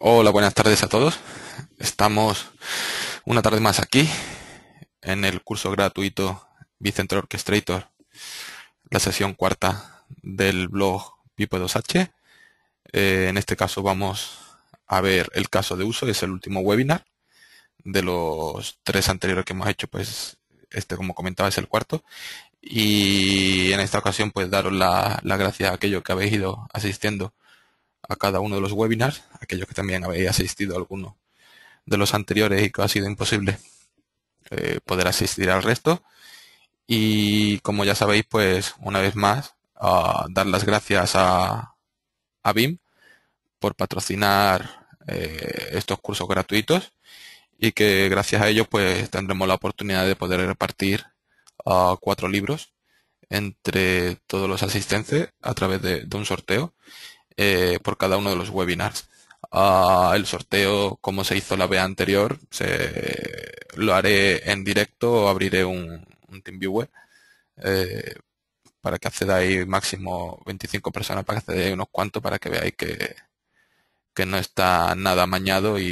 Hola, buenas tardes a todos. Estamos una tarde más aquí en el curso gratuito Bicentro Orchestrator, la sesión cuarta del blog Pipo 2H. Eh, en este caso vamos a ver el caso de uso, es el último webinar. De los tres anteriores que hemos hecho, pues este, como comentaba, es el cuarto. Y en esta ocasión, pues daros las la gracias a aquellos que habéis ido asistiendo a cada uno de los webinars, aquellos que también habéis asistido a alguno de los anteriores y que ha sido imposible eh, poder asistir al resto. Y como ya sabéis, pues una vez más, dar las gracias a, BIM por patrocinar eh, estos cursos gratuitos y que gracias a ellos pues tendremos la oportunidad de poder repartir ah, cuatro libros entre todos los asistentes a través de un sorteo eh, por cada uno de los webinars. Ah, el sorteo, como se hizo la vez anterior, se, lo haré en directo, o abriré un, un TeamViewer eh, para que accedáis máximo 25 personas, para que accedáis unos cuantos, para que veáis que, no está nada amañado y,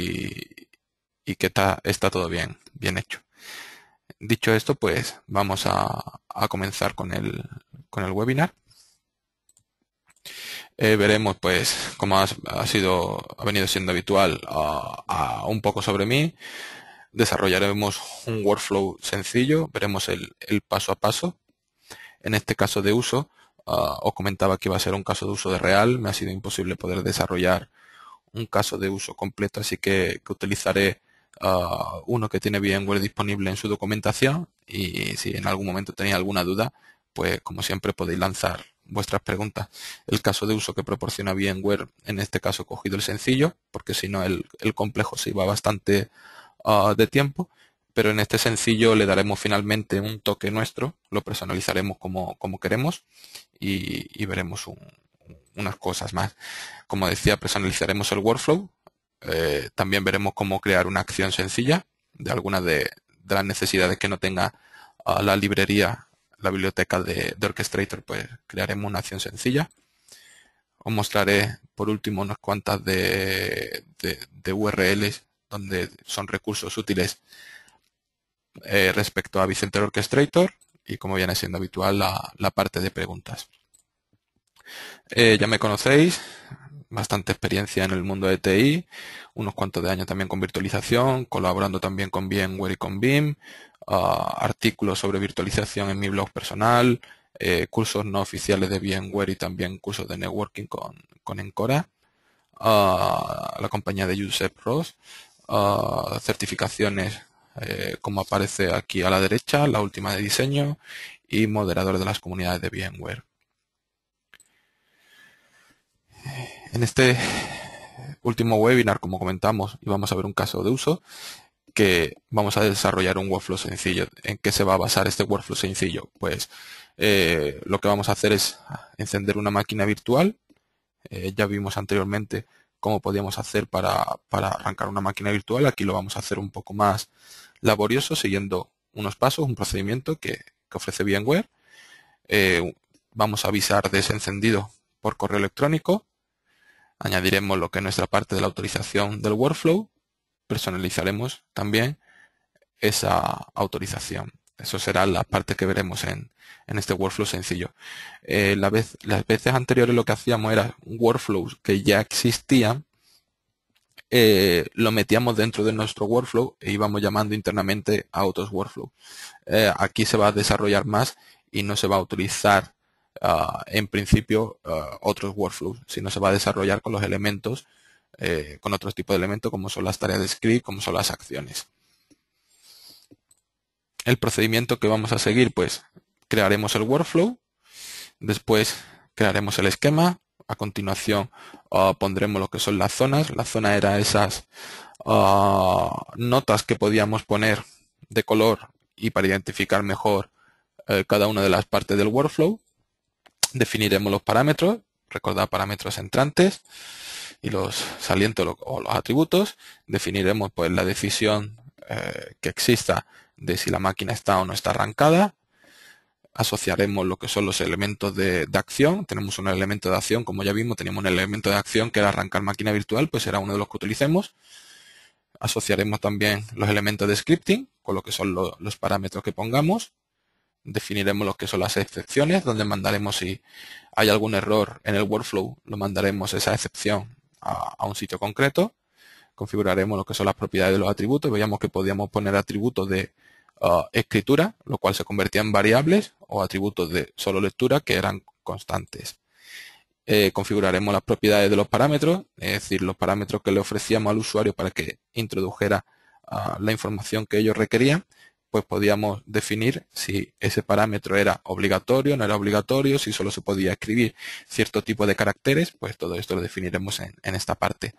que está, está todo bien, bien hecho. Dicho esto, pues vamos a, a comenzar con el, con el webinar. Eh, veremos pues como ha, sido ha venido siendo habitual un poco sobre mí desarrollaremos un workflow sencillo veremos el, paso a paso en este caso de uso ah, os comentaba que iba a ser un caso de uso de real me ha sido imposible poder desarrollar un caso de uso completo así que, utilizaré ah, uno que tiene VMware disponible en su documentación y si en algún momento tenéis alguna duda pues como siempre podéis lanzar vuestras preguntas. El caso de uso que proporciona VMware, en este caso he cogido el sencillo, porque si no el, complejo se iba bastante ah, de tiempo, pero en este sencillo le daremos finalmente un toque nuestro, lo personalizaremos como, queremos y, veremos unas cosas más. Como decía, personalizaremos el workflow, eh, también veremos cómo crear una acción sencilla de alguna de, las necesidades que no tenga ah, la librería la biblioteca de, Orchestrator, pues crearemos una acción sencilla. Os mostraré por último unas cuantas de, URLs donde son recursos útiles eh, respecto a Vicente Orchestrator y como viene siendo habitual la, parte de preguntas. Eh, ya me conocéis, bastante experiencia en el mundo de TI, unos cuantos de años también con virtualización, colaborando también con VMware y con BIM, Ah, artículos sobre virtualización en mi blog personal, eh, cursos no oficiales de VMware y también cursos de networking con, Encora, ah, la compañía de Joseph Ross, ah, certificaciones eh, como aparece aquí a la derecha, la última de diseño y moderador de las comunidades de VMware. En este último webinar, como comentamos, vamos a ver un caso de uso que vamos a desarrollar un workflow sencillo. ¿En qué se va a basar este workflow sencillo? Pues eh, lo que vamos a hacer es encender una máquina virtual. Eh, ya vimos anteriormente cómo podíamos hacer para, arrancar una máquina virtual. Aquí lo vamos a hacer un poco más laborioso, siguiendo unos pasos, un procedimiento que, ofrece VMware. Eh, vamos a avisar de ese encendido por correo electrónico. Añadiremos lo que es nuestra parte de la autorización del workflow personalizaremos también esa autorización. Eso será la parte que veremos en, en este workflow sencillo. Eh, las veces anteriores lo que hacíamos era workflows que ya existían, eh, lo metíamos dentro de nuestro workflow e íbamos llamando internamente a otros workflows. Eh, aquí se va a desarrollar más y no se va a utilizar ah, en principio ah, otros workflows, sino se va a desarrollar con los elementos eh, con otro tipo de elementos como son las tareas de script, como son las acciones. El procedimiento que vamos a seguir, pues crearemos el workflow, después crearemos el esquema, a continuación ah, pondremos lo que son las zonas. La zona era esas ah, notas que podíamos poner de color y para identificar mejor eh, cada una de las partes del workflow. Definiremos los parámetros, recordad parámetros entrantes y los salientes o los atributos, definiremos pues la decisión eh, que exista de si la máquina está o no está arrancada, asociaremos lo que son los elementos de, acción, tenemos un elemento de acción, como ya vimos, tenemos un elemento de acción que era arrancar máquina virtual, pues será uno de los que utilicemos, asociaremos también los elementos de scripting, con lo que son los parámetros que pongamos, definiremos lo que son las excepciones, donde mandaremos si hay algún error en el workflow, lo mandaremos esa excepción a, un sitio concreto. Configuraremos lo que son las propiedades de los atributos. Veíamos que podíamos poner atributos de ah, escritura, lo cual se convertía en variables, o atributos de solo lectura, que eran constantes. Eh, configuraremos las propiedades de los parámetros, es decir, los parámetros que le ofrecíamos al usuario para que introdujera ah, la información que ellos requerían pues podíamos definir si ese parámetro era obligatorio, no era obligatorio, si solo se podía escribir cierto tipo de caracteres, pues todo esto lo definiremos en, esta parte.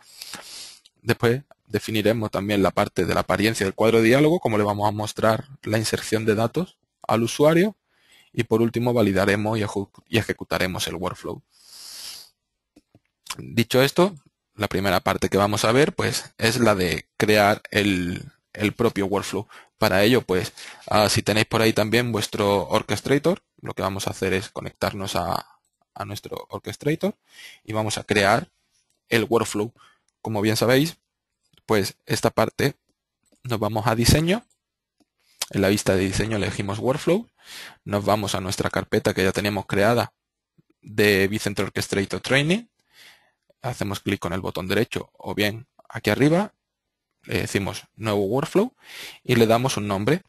Después definiremos también la parte de la apariencia del cuadro de diálogo, cómo le vamos a mostrar la inserción de datos al usuario. Y por último validaremos y ejecutaremos el workflow. Dicho esto, la primera parte que vamos a ver pues es la de crear el propio workflow. Para ello, pues, ah, si tenéis por ahí también vuestro Orchestrator, lo que vamos a hacer es conectarnos a, nuestro Orchestrator y vamos a crear el workflow. Como bien sabéis, pues esta parte nos vamos a diseño. En la vista de diseño elegimos workflow. Nos vamos a nuestra carpeta que ya tenemos creada de Bicenter Orchestrator Training. Hacemos clic con el botón derecho o bien aquí arriba le decimos nuevo workflow y le damos un nombre.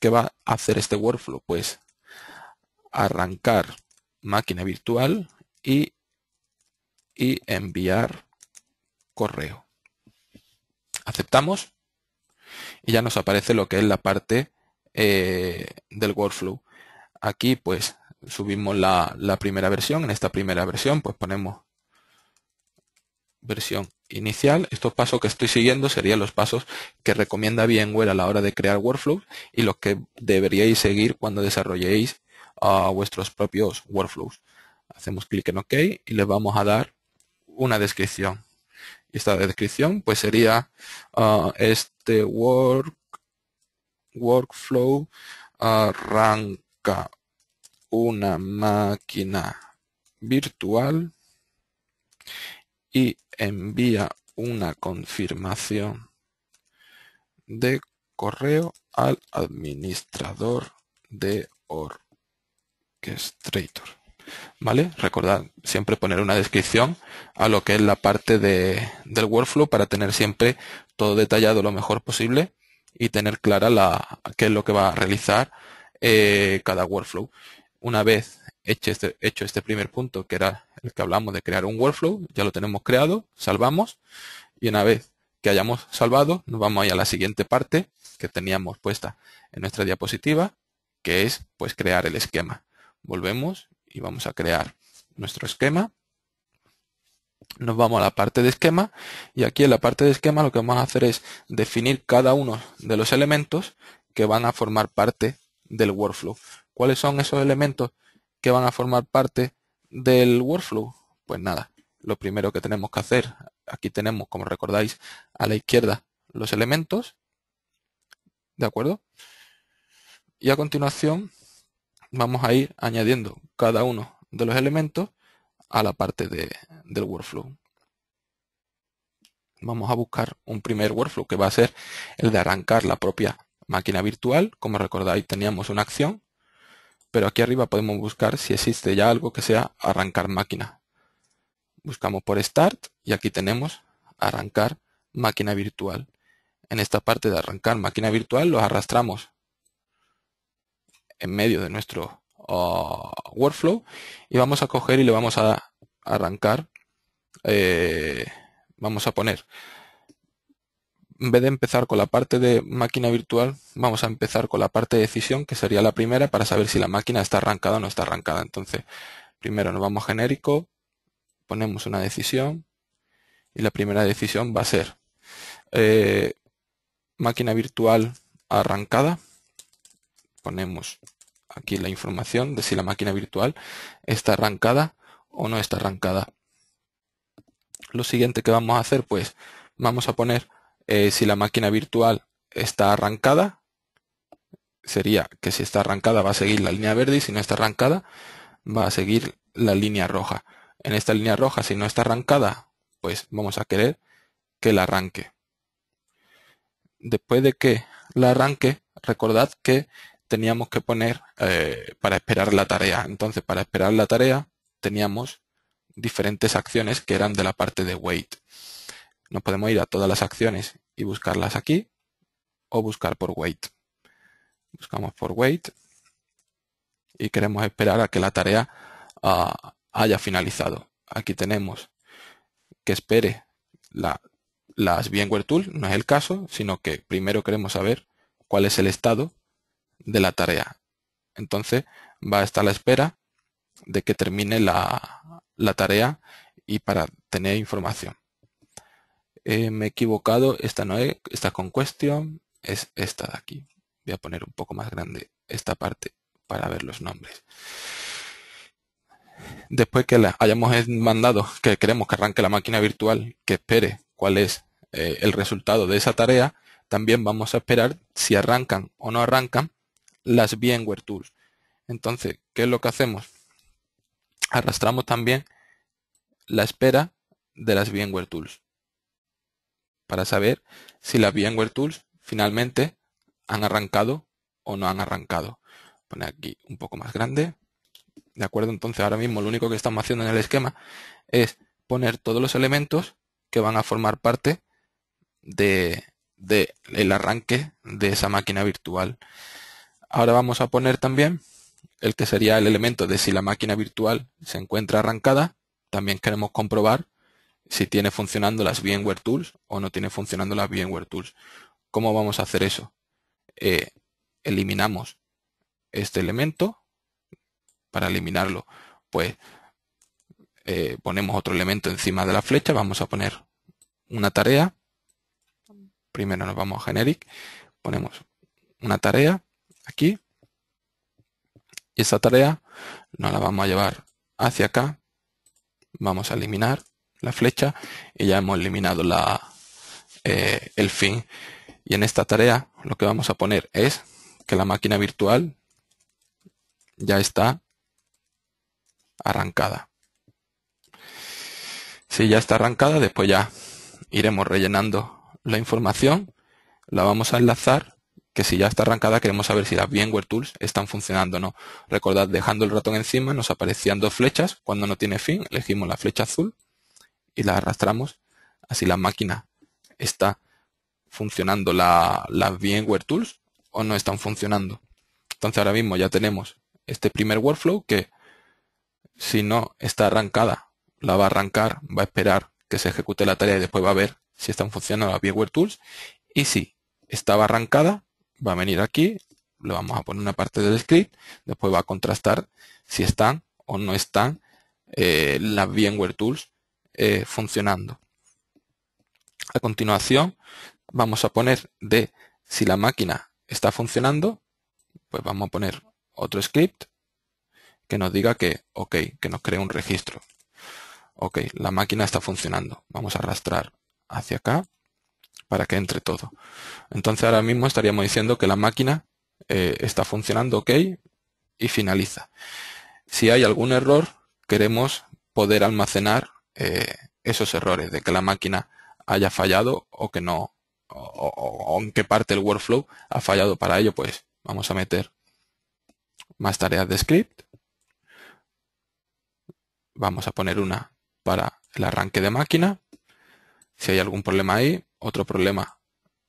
que va a hacer este workflow? Pues arrancar máquina virtual y, enviar correo. Aceptamos y ya nos aparece lo que es la parte eh, del workflow. Aquí pues subimos la, la primera versión. En esta primera versión pues ponemos versión inicial, estos pasos que estoy siguiendo serían los pasos que recomienda VMware a la hora de crear workflows y los que deberíais seguir cuando desarrolléis ah, vuestros propios workflows. Hacemos clic en OK y le vamos a dar una descripción. Esta descripción pues sería ah, este work, workflow arranca una máquina virtual y envía una confirmación de correo al administrador de Orchestrator. ¿Vale? Recordad siempre poner una descripción a lo que es la parte del workflow para tener siempre todo detallado lo mejor posible y tener clara la, qué es lo que va a realizar eh, cada workflow una vez este, hecho este, primer punto, que era el que hablamos de crear un workflow, ya lo tenemos creado, salvamos, y una vez que hayamos salvado, nos vamos a la siguiente parte que teníamos puesta en nuestra diapositiva, que es pues crear el esquema. Volvemos y vamos a crear nuestro esquema. Nos vamos a la parte de esquema y aquí en la parte de esquema lo que vamos a hacer es definir cada uno de los elementos que van a formar parte del workflow cuáles son esos elementos que van a formar parte del workflow. Pues nada, lo primero que tenemos que hacer, aquí tenemos, como recordáis, a la izquierda los elementos, ¿de acuerdo? Y a continuación vamos a ir añadiendo cada uno de los elementos a la parte del workflow. Vamos a buscar un primer workflow que va a ser el de arrancar la propia máquina virtual. Como recordáis, teníamos una acción pero aquí arriba podemos buscar si existe ya algo que sea arrancar máquina. Buscamos por Start y aquí tenemos arrancar máquina virtual. En esta parte de arrancar máquina virtual lo arrastramos en medio de nuestro uh, workflow y vamos a coger y le vamos a arrancar, eh, vamos a poner en vez de empezar con la parte de máquina virtual, vamos a empezar con la parte de decisión, que sería la primera, para saber si la máquina está arrancada o no está arrancada. Entonces, primero nos vamos a genérico, ponemos una decisión, y la primera decisión va a ser eh, máquina virtual arrancada. Ponemos aquí la información de si la máquina virtual está arrancada o no está arrancada. Lo siguiente que vamos a hacer, pues, vamos a poner eh, si la máquina virtual está arrancada, sería que si está arrancada va a seguir la línea verde y si no está arrancada va a seguir la línea roja. En esta línea roja, si no está arrancada, pues vamos a querer que la arranque. Después de que la arranque, recordad que teníamos que poner eh, para esperar la tarea. Entonces, para esperar la tarea, teníamos diferentes acciones que eran de la parte de wait. Nos podemos ir a todas las acciones y buscarlas aquí o buscar por wait. Buscamos por wait y queremos esperar a que la tarea ah, haya finalizado. Aquí tenemos que espere la, las VMware Tool, no es el caso, sino que primero queremos saber cuál es el estado de la tarea. Entonces va a estar la espera de que termine la tarea y para tener información. Eh, me he equivocado, esta no es, esta con cuestión es esta de aquí. Voy a poner un poco más grande esta parte para ver los nombres. Después que la hayamos mandado que queremos que arranque la máquina virtual, que espere cuál es eh, el resultado de esa tarea, también vamos a esperar si arrancan o no arrancan las VMware Tools. Entonces, ¿qué es lo que hacemos? Arrastramos también la espera de las VMware Tools para saber si las VMware Tools finalmente han arrancado o no han arrancado. Pone aquí un poco más grande. ¿De acuerdo? Entonces ahora mismo lo único que estamos haciendo en el esquema es poner todos los elementos que van a formar parte del de, el arranque de esa máquina virtual. Ahora vamos a poner también el que sería el elemento de si la máquina virtual se encuentra arrancada. También queremos comprobar si tiene funcionando las VMware Tools o no tiene funcionando las VMware Tools. ¿Cómo vamos a hacer eso? Eh, eliminamos este elemento. Para eliminarlo, pues eh, ponemos otro elemento encima de la flecha. Vamos a poner una tarea. Primero nos vamos a generic. Ponemos una tarea aquí. Y esa tarea nos la vamos a llevar hacia acá. Vamos a eliminar la flecha y ya hemos eliminado la, eh, el fin. Y en esta tarea lo que vamos a poner es que la máquina virtual ya está arrancada. Si ya está arrancada, después ya iremos rellenando la información, la vamos a enlazar, que si ya está arrancada queremos saber si las VMware Tools están funcionando o no. Recordad, dejando el ratón encima nos aparecían dos flechas, cuando no tiene fin elegimos la flecha azul y la arrastramos, así la máquina está funcionando las la VMware Tools o no están funcionando. Entonces ahora mismo ya tenemos este primer workflow que si no está arrancada, la va a arrancar, va a esperar que se ejecute la tarea y después va a ver si están funcionando las VMware Tools. Y si estaba arrancada, va a venir aquí, le vamos a poner una parte del script, después va a contrastar si están o no están eh, las VMware Tools eh, funcionando. A continuación, vamos a poner de si la máquina está funcionando, pues vamos a poner otro script que nos diga que, ok, que nos cree un registro. Ok, la máquina está funcionando. Vamos a arrastrar hacia acá para que entre todo. Entonces ahora mismo estaríamos diciendo que la máquina eh, está funcionando ok y finaliza. Si hay algún error, queremos poder almacenar eh, esos errores, de que la máquina haya fallado o que no, o, en qué parte el workflow ha fallado. Para ello, pues vamos a meter más tareas de script. Vamos a poner una para el arranque de máquina. Si hay algún problema ahí, otro problema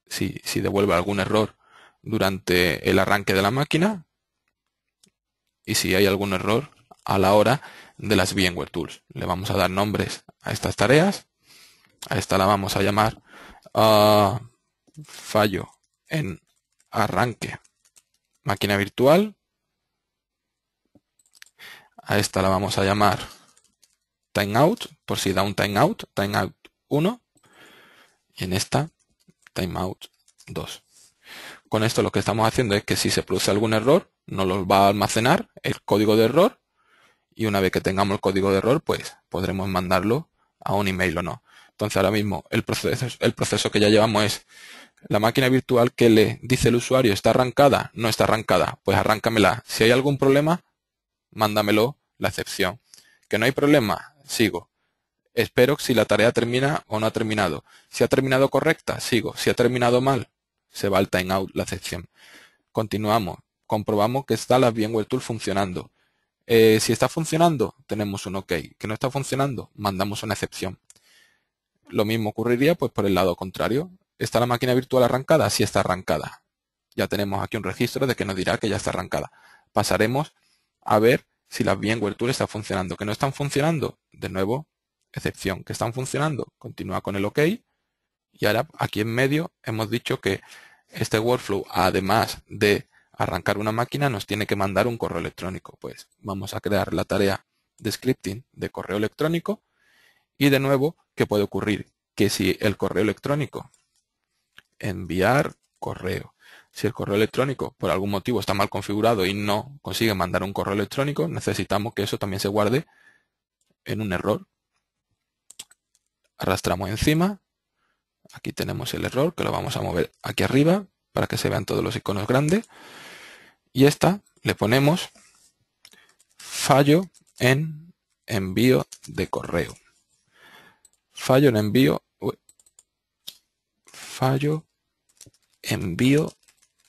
si, si devuelve algún error durante el arranque de la máquina y si hay algún error a la hora de las VMware Tools. Le vamos a dar nombres a estas tareas. A esta la vamos a llamar ah, fallo en arranque máquina virtual. A esta la vamos a llamar timeout, por si da un timeout, timeout 1. Y en esta, timeout 2. Con esto lo que estamos haciendo es que si se produce algún error, nos lo va a almacenar el código de error y una vez que tengamos el código de error, pues podremos mandarlo a un email o no. Entonces ahora mismo el proceso, que ya llevamos es la máquina virtual que le dice el usuario está arrancada, no está arrancada, pues arráncamela. Si hay algún problema, mándamelo la excepción. Que no hay problema, sigo. Espero si la tarea termina o no ha terminado. Si ha terminado correcta, sigo. Si ha terminado mal, se va al timeout la excepción. Continuamos. Comprobamos que está la VMware Tool funcionando. Eh, si está funcionando, tenemos un OK. Que no está funcionando, mandamos una excepción. Lo mismo ocurriría pues, por el lado contrario. ¿Está la máquina virtual arrancada? Sí está arrancada. Ya tenemos aquí un registro de que nos dirá que ya está arrancada. Pasaremos a ver si la VMware Tool está funcionando. Que no están funcionando, de nuevo, excepción. Que están funcionando, continúa con el OK. Y ahora aquí en medio hemos dicho que este workflow, además de arrancar una máquina nos tiene que mandar un correo electrónico. Pues vamos a crear la tarea de scripting de correo electrónico y de nuevo, ¿qué puede ocurrir? Que si el correo electrónico, enviar correo, si el correo electrónico por algún motivo está mal configurado y no consigue mandar un correo electrónico, necesitamos que eso también se guarde en un error. Arrastramos encima. Aquí tenemos el error que lo vamos a mover aquí arriba para que se vean todos los iconos grandes. Y esta le ponemos fallo en envío de correo. Fallo en envío. fallo envío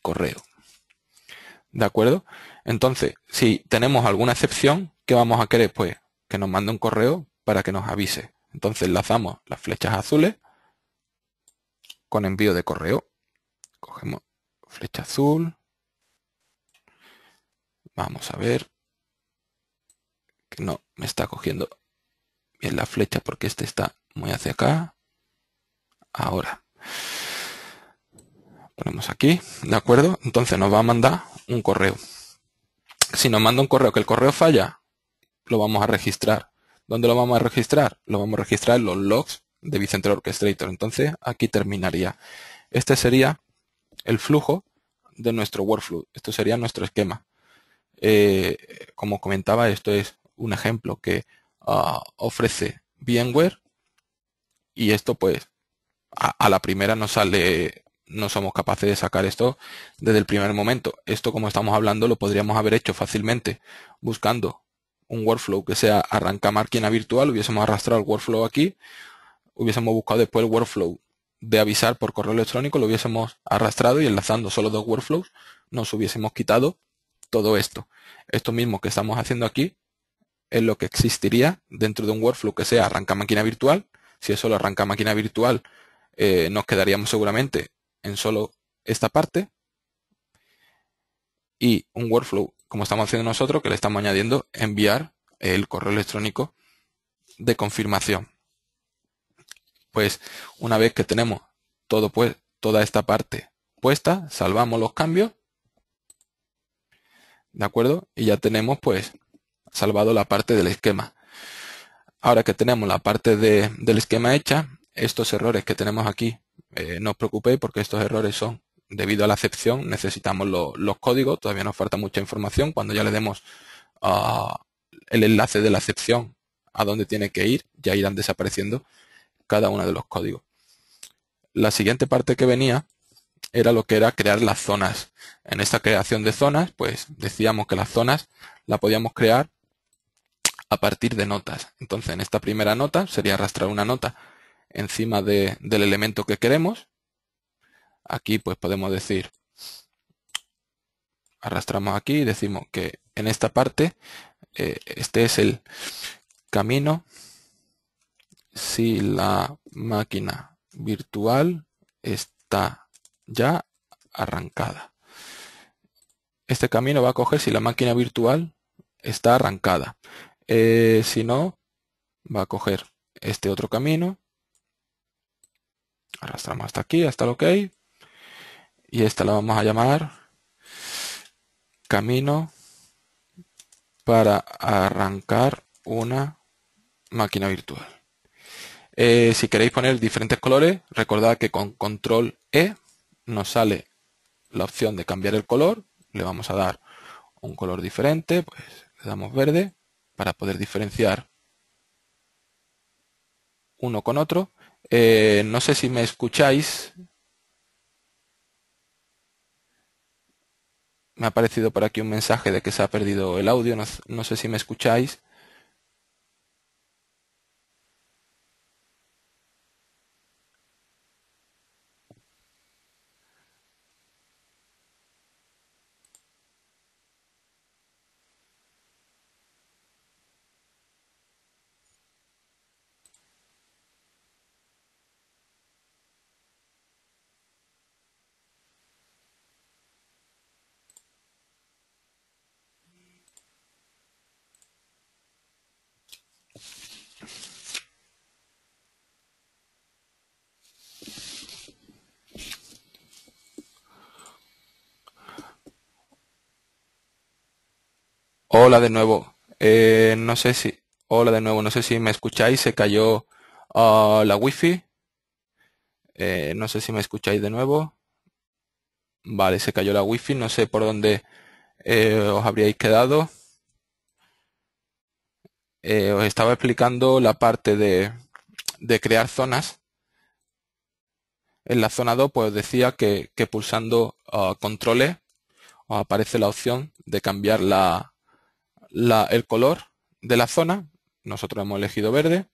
correo. ¿De acuerdo? Entonces, si tenemos alguna excepción, ¿qué vamos a querer? Pues que nos mande un correo para que nos avise. Entonces lazamos las flechas azules con envío de correo. Cogemos flecha azul, Vamos a ver. Que no, me está cogiendo bien la flecha porque este está muy hacia acá. Ahora. Ponemos aquí, ¿de acuerdo? Entonces nos va a mandar un correo. Si nos manda un correo que el correo falla, lo vamos a registrar. ¿Dónde lo vamos a registrar? Lo vamos a registrar en los logs de Vicenter Orchestrator. Entonces aquí terminaría. Este sería el flujo de nuestro workflow. Esto sería nuestro esquema. Eh, como comentaba, esto es un ejemplo que ah, ofrece VMware y esto pues a, a, la primera no sale, no somos capaces de sacar esto desde el primer momento. Esto como estamos hablando lo podríamos haber hecho fácilmente buscando un workflow que sea arranca máquina virtual, hubiésemos arrastrado el workflow aquí, hubiésemos buscado después el workflow de avisar por correo electrónico, lo hubiésemos arrastrado y enlazando solo dos workflows, nos hubiésemos quitado todo esto. Esto mismo que estamos haciendo aquí es lo que existiría dentro de un workflow que sea arranca máquina virtual. Si es solo arranca máquina virtual, eh, nos quedaríamos seguramente en solo esta parte. Y un workflow, como estamos haciendo nosotros, que le estamos añadiendo enviar el correo electrónico de confirmación. Pues una vez que tenemos todo, pues, toda esta parte puesta, salvamos los cambios ¿De acuerdo? Y ya tenemos pues salvado la parte del esquema. Ahora que tenemos la parte del esquema hecha, estos errores que tenemos aquí, eh, no os preocupéis porque estos errores son debido a la acepción, necesitamos los códigos, todavía nos falta mucha información, cuando ya le demos ah, el enlace de la acepción a dónde tiene que ir, ya irán desapareciendo cada uno de los códigos. La siguiente parte que venía era lo que era crear las zonas. En esta creación de zonas, pues decíamos que las zonas la podíamos crear a partir de notas. Entonces, en esta primera nota sería arrastrar una nota encima del elemento que queremos. Aquí pues podemos decir, arrastramos aquí y decimos que en esta parte eh, este es el camino si la máquina virtual está ya arrancada. Este camino va a coger si la máquina virtual está arrancada. Eh, si no, va a coger este otro camino. Arrastramos hasta aquí, hasta el OK. Y esta la vamos a llamar camino para arrancar una máquina virtual. Eh, si queréis poner diferentes colores, recordad que con control E nos sale la opción de cambiar el color le vamos a dar un color diferente, pues le damos verde para poder diferenciar uno con otro. Eh, no sé si me escucháis. Me ha aparecido por aquí un mensaje de que se ha perdido el audio. no sé si me escucháis. Hola de nuevo. Eh, no sé si. Hola de nuevo. No sé si me escucháis. Se cayó ah, la wifi. Eh, no sé si me escucháis de nuevo. Vale, se cayó la wifi. No sé por dónde eh, os habríais quedado. os estaba explicando la parte de, crear zonas. En la zona 2, pues decía que, pulsando control ah, controles aparece la opción de cambiar la, el color de la zona. Nosotros hemos elegido verde.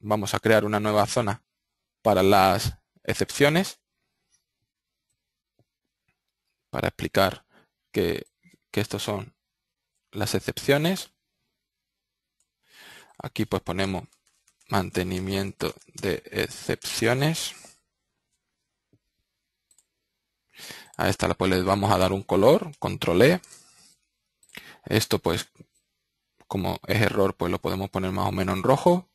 Vamos a crear una nueva zona para las excepciones. Para explicar que, estas estos son las excepciones. Aquí pues ponemos mantenimiento de excepciones. A esta pues, le vamos a dar un color, control E. Esto pues, como es error, pues lo podemos poner más o menos en rojo.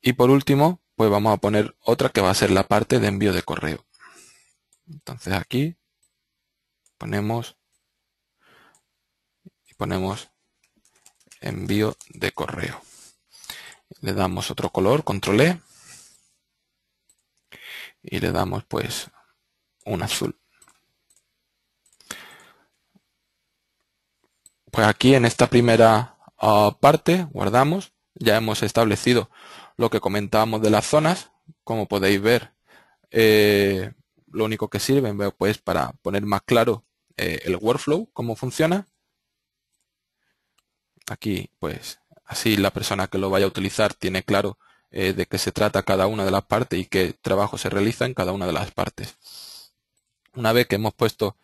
Y por último, pues vamos a poner otra que va a ser la parte de envío de correo. Entonces aquí ponemos y ponemos envío de correo. Le damos otro color, control E, y le damos pues un azul. pues aquí en esta primera ah, parte guardamos, ya hemos establecido lo que comentábamos de las zonas, como podéis ver, eh, lo único que sirve pues para poner más claro eh, el workflow, cómo funciona. Aquí, pues, así la persona que lo vaya a utilizar tiene claro eh, de qué se trata cada una de las partes y qué trabajo se realiza en cada una de las partes. Una vez que hemos puesto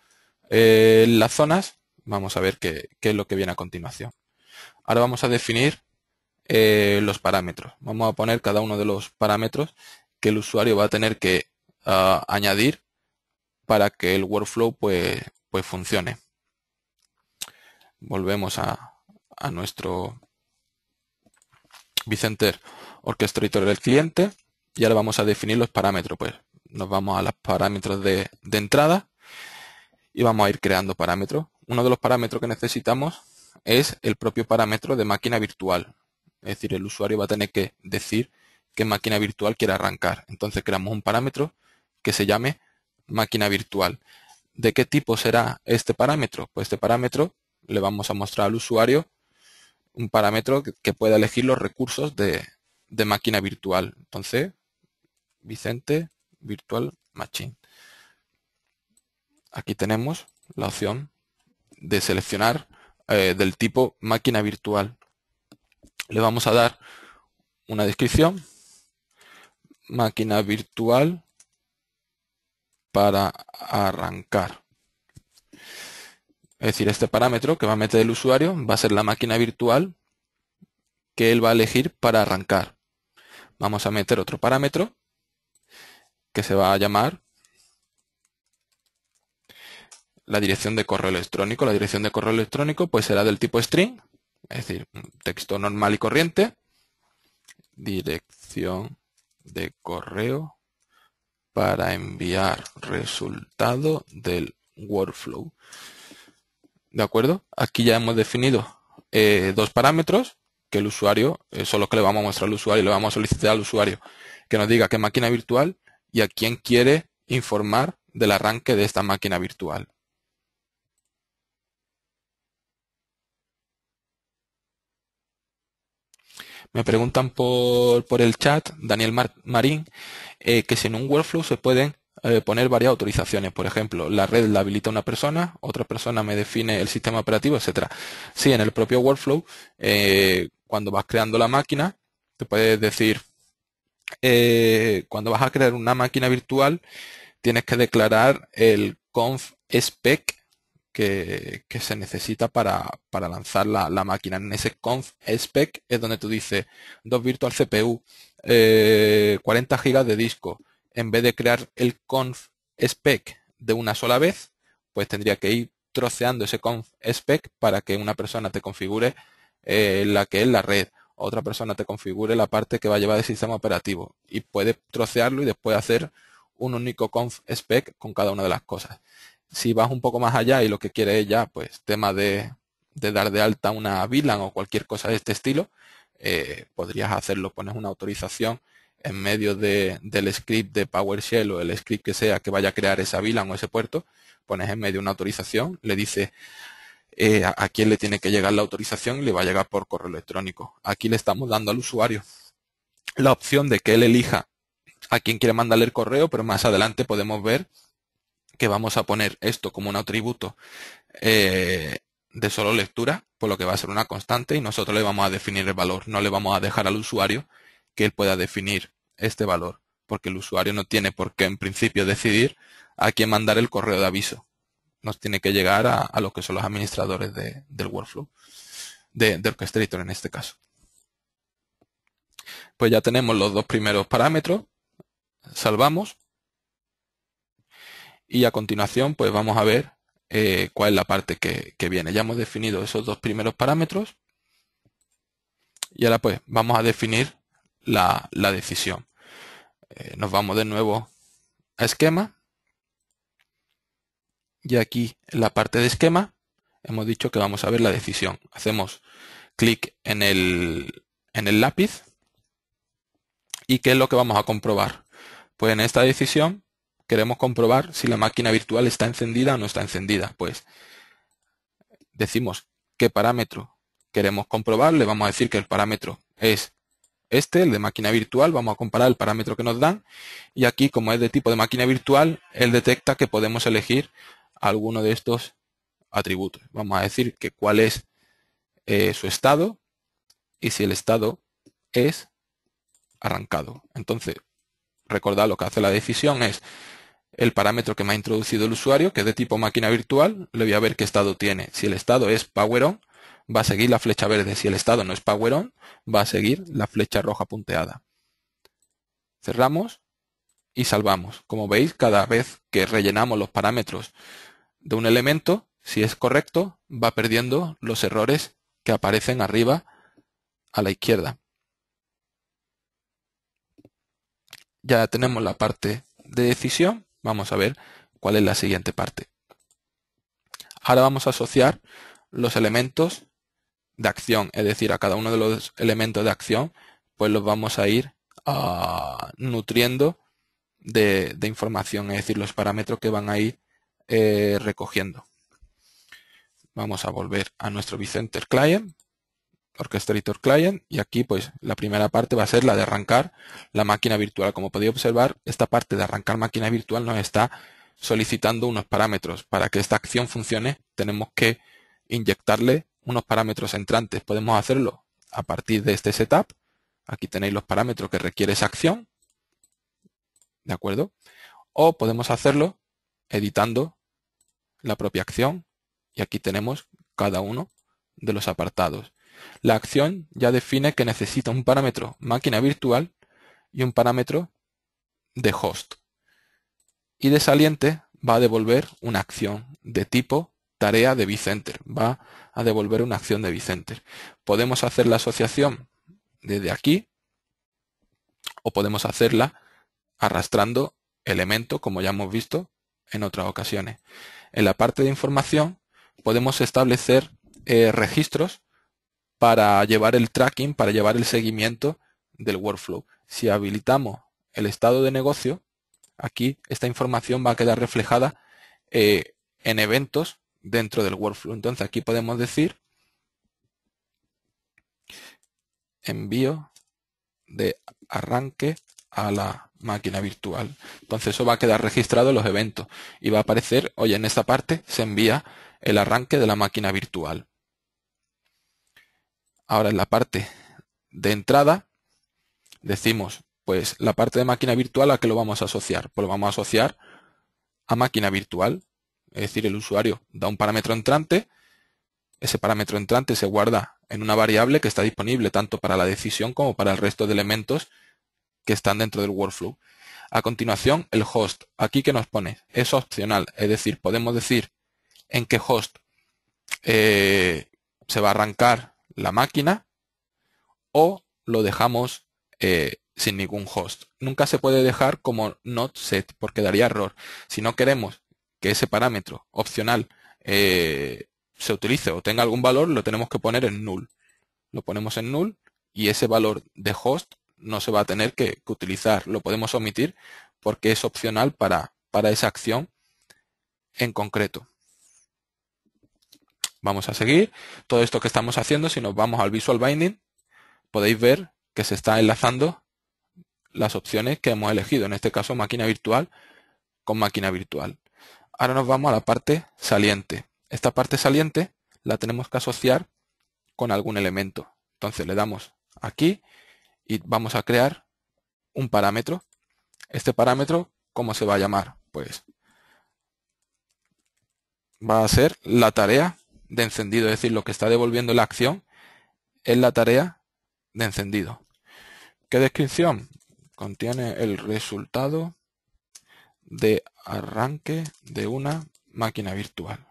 las zonas, vamos a ver qué, es lo que viene a continuación. Ahora vamos a definir eh, los parámetros. Vamos a poner cada uno de los parámetros que el usuario va a tener que ah, añadir para que el workflow pues, pues funcione. Volvemos a, nuestro Vicenter Orchestrator del cliente y ahora vamos a definir los parámetros. Pues nos vamos a los parámetros de entrada y vamos a ir creando parámetros uno de los parámetros que necesitamos es el propio parámetro de máquina virtual. Es decir, el usuario va a tener que decir qué máquina virtual quiere arrancar. Entonces creamos un parámetro que se llame máquina virtual. ¿De qué tipo será este parámetro? Pues este parámetro le vamos a mostrar al usuario un parámetro que, pueda elegir los recursos de, de máquina virtual. Entonces, Vicente Virtual Machine. Aquí tenemos la opción de seleccionar eh, del tipo máquina virtual. Le vamos a dar una descripción. Máquina virtual para arrancar. Es decir, este parámetro que va a meter el usuario va a ser la máquina virtual que él va a elegir para arrancar. Vamos a meter otro parámetro que se va a llamar la dirección de correo electrónico. La dirección de correo electrónico pues será del tipo string, es decir, texto normal y corriente. Dirección de correo para enviar resultado del workflow. ¿De acuerdo? Aquí ya hemos definido eh, dos parámetros que el usuario, eh, son los que le vamos a mostrar al usuario, y le vamos a solicitar al usuario que nos diga qué máquina virtual y a quién quiere informar del arranque de esta máquina virtual. Me preguntan por, por el chat, Daniel Marín, eh, que si en un workflow se pueden eh, poner varias autorizaciones. Por ejemplo, la red la habilita una persona, otra persona me define el sistema operativo, etcétera. Sí, en el propio workflow, eh, cuando vas creando la máquina, te puedes decir, cuando vas a crear una máquina virtual, tienes que declarar el conf spec que, se necesita para, lanzar la, máquina. En ese conf spec es donde tú dices dos virtual CPU, 40 GB de disco. En vez de crear el conf spec de una sola vez, pues tendría que ir troceando ese conf spec para que una persona te configure eh, la que es la red, otra persona te configure la parte que va a llevar el sistema operativo y puedes trocearlo y después hacer un único conf spec con cada una de las cosas. Si vas un poco más allá y lo que quiere es ya, pues, tema de, dar de alta una VLAN o cualquier cosa de este estilo, eh, podrías hacerlo, pones una autorización en medio del script de PowerShell o el script que sea que vaya a crear esa VLAN o ese puerto, pones en medio una autorización, le dice eh, a, a, quién le tiene que llegar la autorización y le va a llegar por correo electrónico. Aquí le estamos dando al usuario la opción de que él elija a quién quiere mandarle el correo, pero más adelante podemos ver que vamos a poner esto como un atributo eh, de solo lectura, por lo que va a ser una constante y nosotros le vamos a definir el valor, no le vamos a dejar al usuario que él pueda definir este valor, porque el usuario no tiene por qué en principio decidir a quién mandar el correo de aviso. Nos tiene que llegar a, los lo que son los administradores del workflow, de, de Orchestrator en este caso. Pues ya tenemos los dos primeros parámetros, salvamos y a continuación pues vamos a ver eh, cuál es la parte que, viene. Ya hemos definido esos dos primeros parámetros y ahora pues vamos a definir la, decisión. Eh, nos vamos de nuevo a esquema y aquí en la parte de esquema hemos dicho que vamos a ver la decisión. Hacemos clic en el, en el lápiz y ¿qué es lo que vamos a comprobar? Pues en esta decisión queremos comprobar si la máquina virtual está encendida o no está encendida. Pues decimos qué parámetro queremos comprobar, le vamos a decir que el parámetro es este, el de máquina virtual, vamos a comparar el parámetro que nos dan y aquí como es de tipo de máquina virtual, él detecta que podemos elegir alguno de estos atributos. Vamos a decir que cuál es eh, su estado y si el estado es arrancado. Entonces, recordad lo que hace la decisión es el parámetro que me ha introducido el usuario, que es de tipo máquina virtual, le voy a ver qué estado tiene. Si el estado es power on, va a seguir la flecha verde. Si el estado no es power on, va a seguir la flecha roja punteada. Cerramos y salvamos. Como veis, cada vez que rellenamos los parámetros de un elemento, si es correcto, va perdiendo los errores que aparecen arriba a la izquierda. Ya tenemos la parte de decisión Vamos a ver cuál es la siguiente parte. Ahora vamos a asociar los elementos de acción, es decir, a cada uno de los elementos de acción, pues los vamos a ir ah, nutriendo de, información, es decir, los parámetros que van a ir eh, recogiendo. Vamos a volver a nuestro Vicenter Client Orchestrator Client y aquí pues la primera parte va a ser la de arrancar la máquina virtual. Como podéis observar, esta parte de arrancar máquina virtual nos está solicitando unos parámetros. Para que esta acción funcione tenemos que inyectarle unos parámetros entrantes. Podemos hacerlo a partir de este setup. Aquí tenéis los parámetros que requiere esa acción. ¿De acuerdo? O podemos hacerlo editando la propia acción y aquí tenemos cada uno de los apartados. La acción ya define que necesita un parámetro máquina virtual y un parámetro de host. Y de saliente va a devolver una acción de tipo tarea de vCenter. Va a devolver una acción de vCenter. Podemos hacer la asociación desde aquí o podemos hacerla arrastrando elemento, como ya hemos visto en otras ocasiones. En la parte de información podemos establecer eh, registros para llevar el tracking, para llevar el seguimiento del workflow. Si habilitamos el estado de negocio, aquí esta información va a quedar reflejada eh, en eventos dentro del workflow. Entonces aquí podemos decir envío de arranque a la máquina virtual. Entonces eso va a quedar registrado en los eventos y va a aparecer, oye, en esta parte se envía el arranque de la máquina virtual. Ahora en la parte de entrada decimos, pues la parte de máquina virtual a que lo vamos a asociar. Pues lo vamos a asociar a máquina virtual. Es decir, el usuario da un parámetro entrante, ese parámetro entrante se guarda en una variable que está disponible tanto para la decisión como para el resto de elementos que están dentro del workflow. A continuación, el host. Aquí que nos pone, es opcional, es decir, podemos decir en qué host eh, se va a arrancar la máquina o lo dejamos eh, sin ningún host. Nunca se puede dejar como not set porque daría error. Si no queremos que ese parámetro opcional eh, se utilice o tenga algún valor, lo tenemos que poner en null. Lo ponemos en null y ese valor de host no se va a tener que, utilizar. Lo podemos omitir porque es opcional para esa acción en concreto. Vamos a seguir. Todo esto que estamos haciendo, si nos vamos al Visual Binding, podéis ver que se está enlazando las opciones que hemos elegido. En este caso, máquina virtual con máquina virtual. Ahora nos vamos a la parte saliente. Esta parte saliente la tenemos que asociar con algún elemento. Entonces le damos aquí y vamos a crear un parámetro. Este parámetro, ¿cómo se va a llamar? Pues va a ser la tarea de encendido, es decir, lo que está devolviendo la acción es la tarea de encendido. ¿Qué descripción? Contiene el resultado de arranque de una máquina virtual.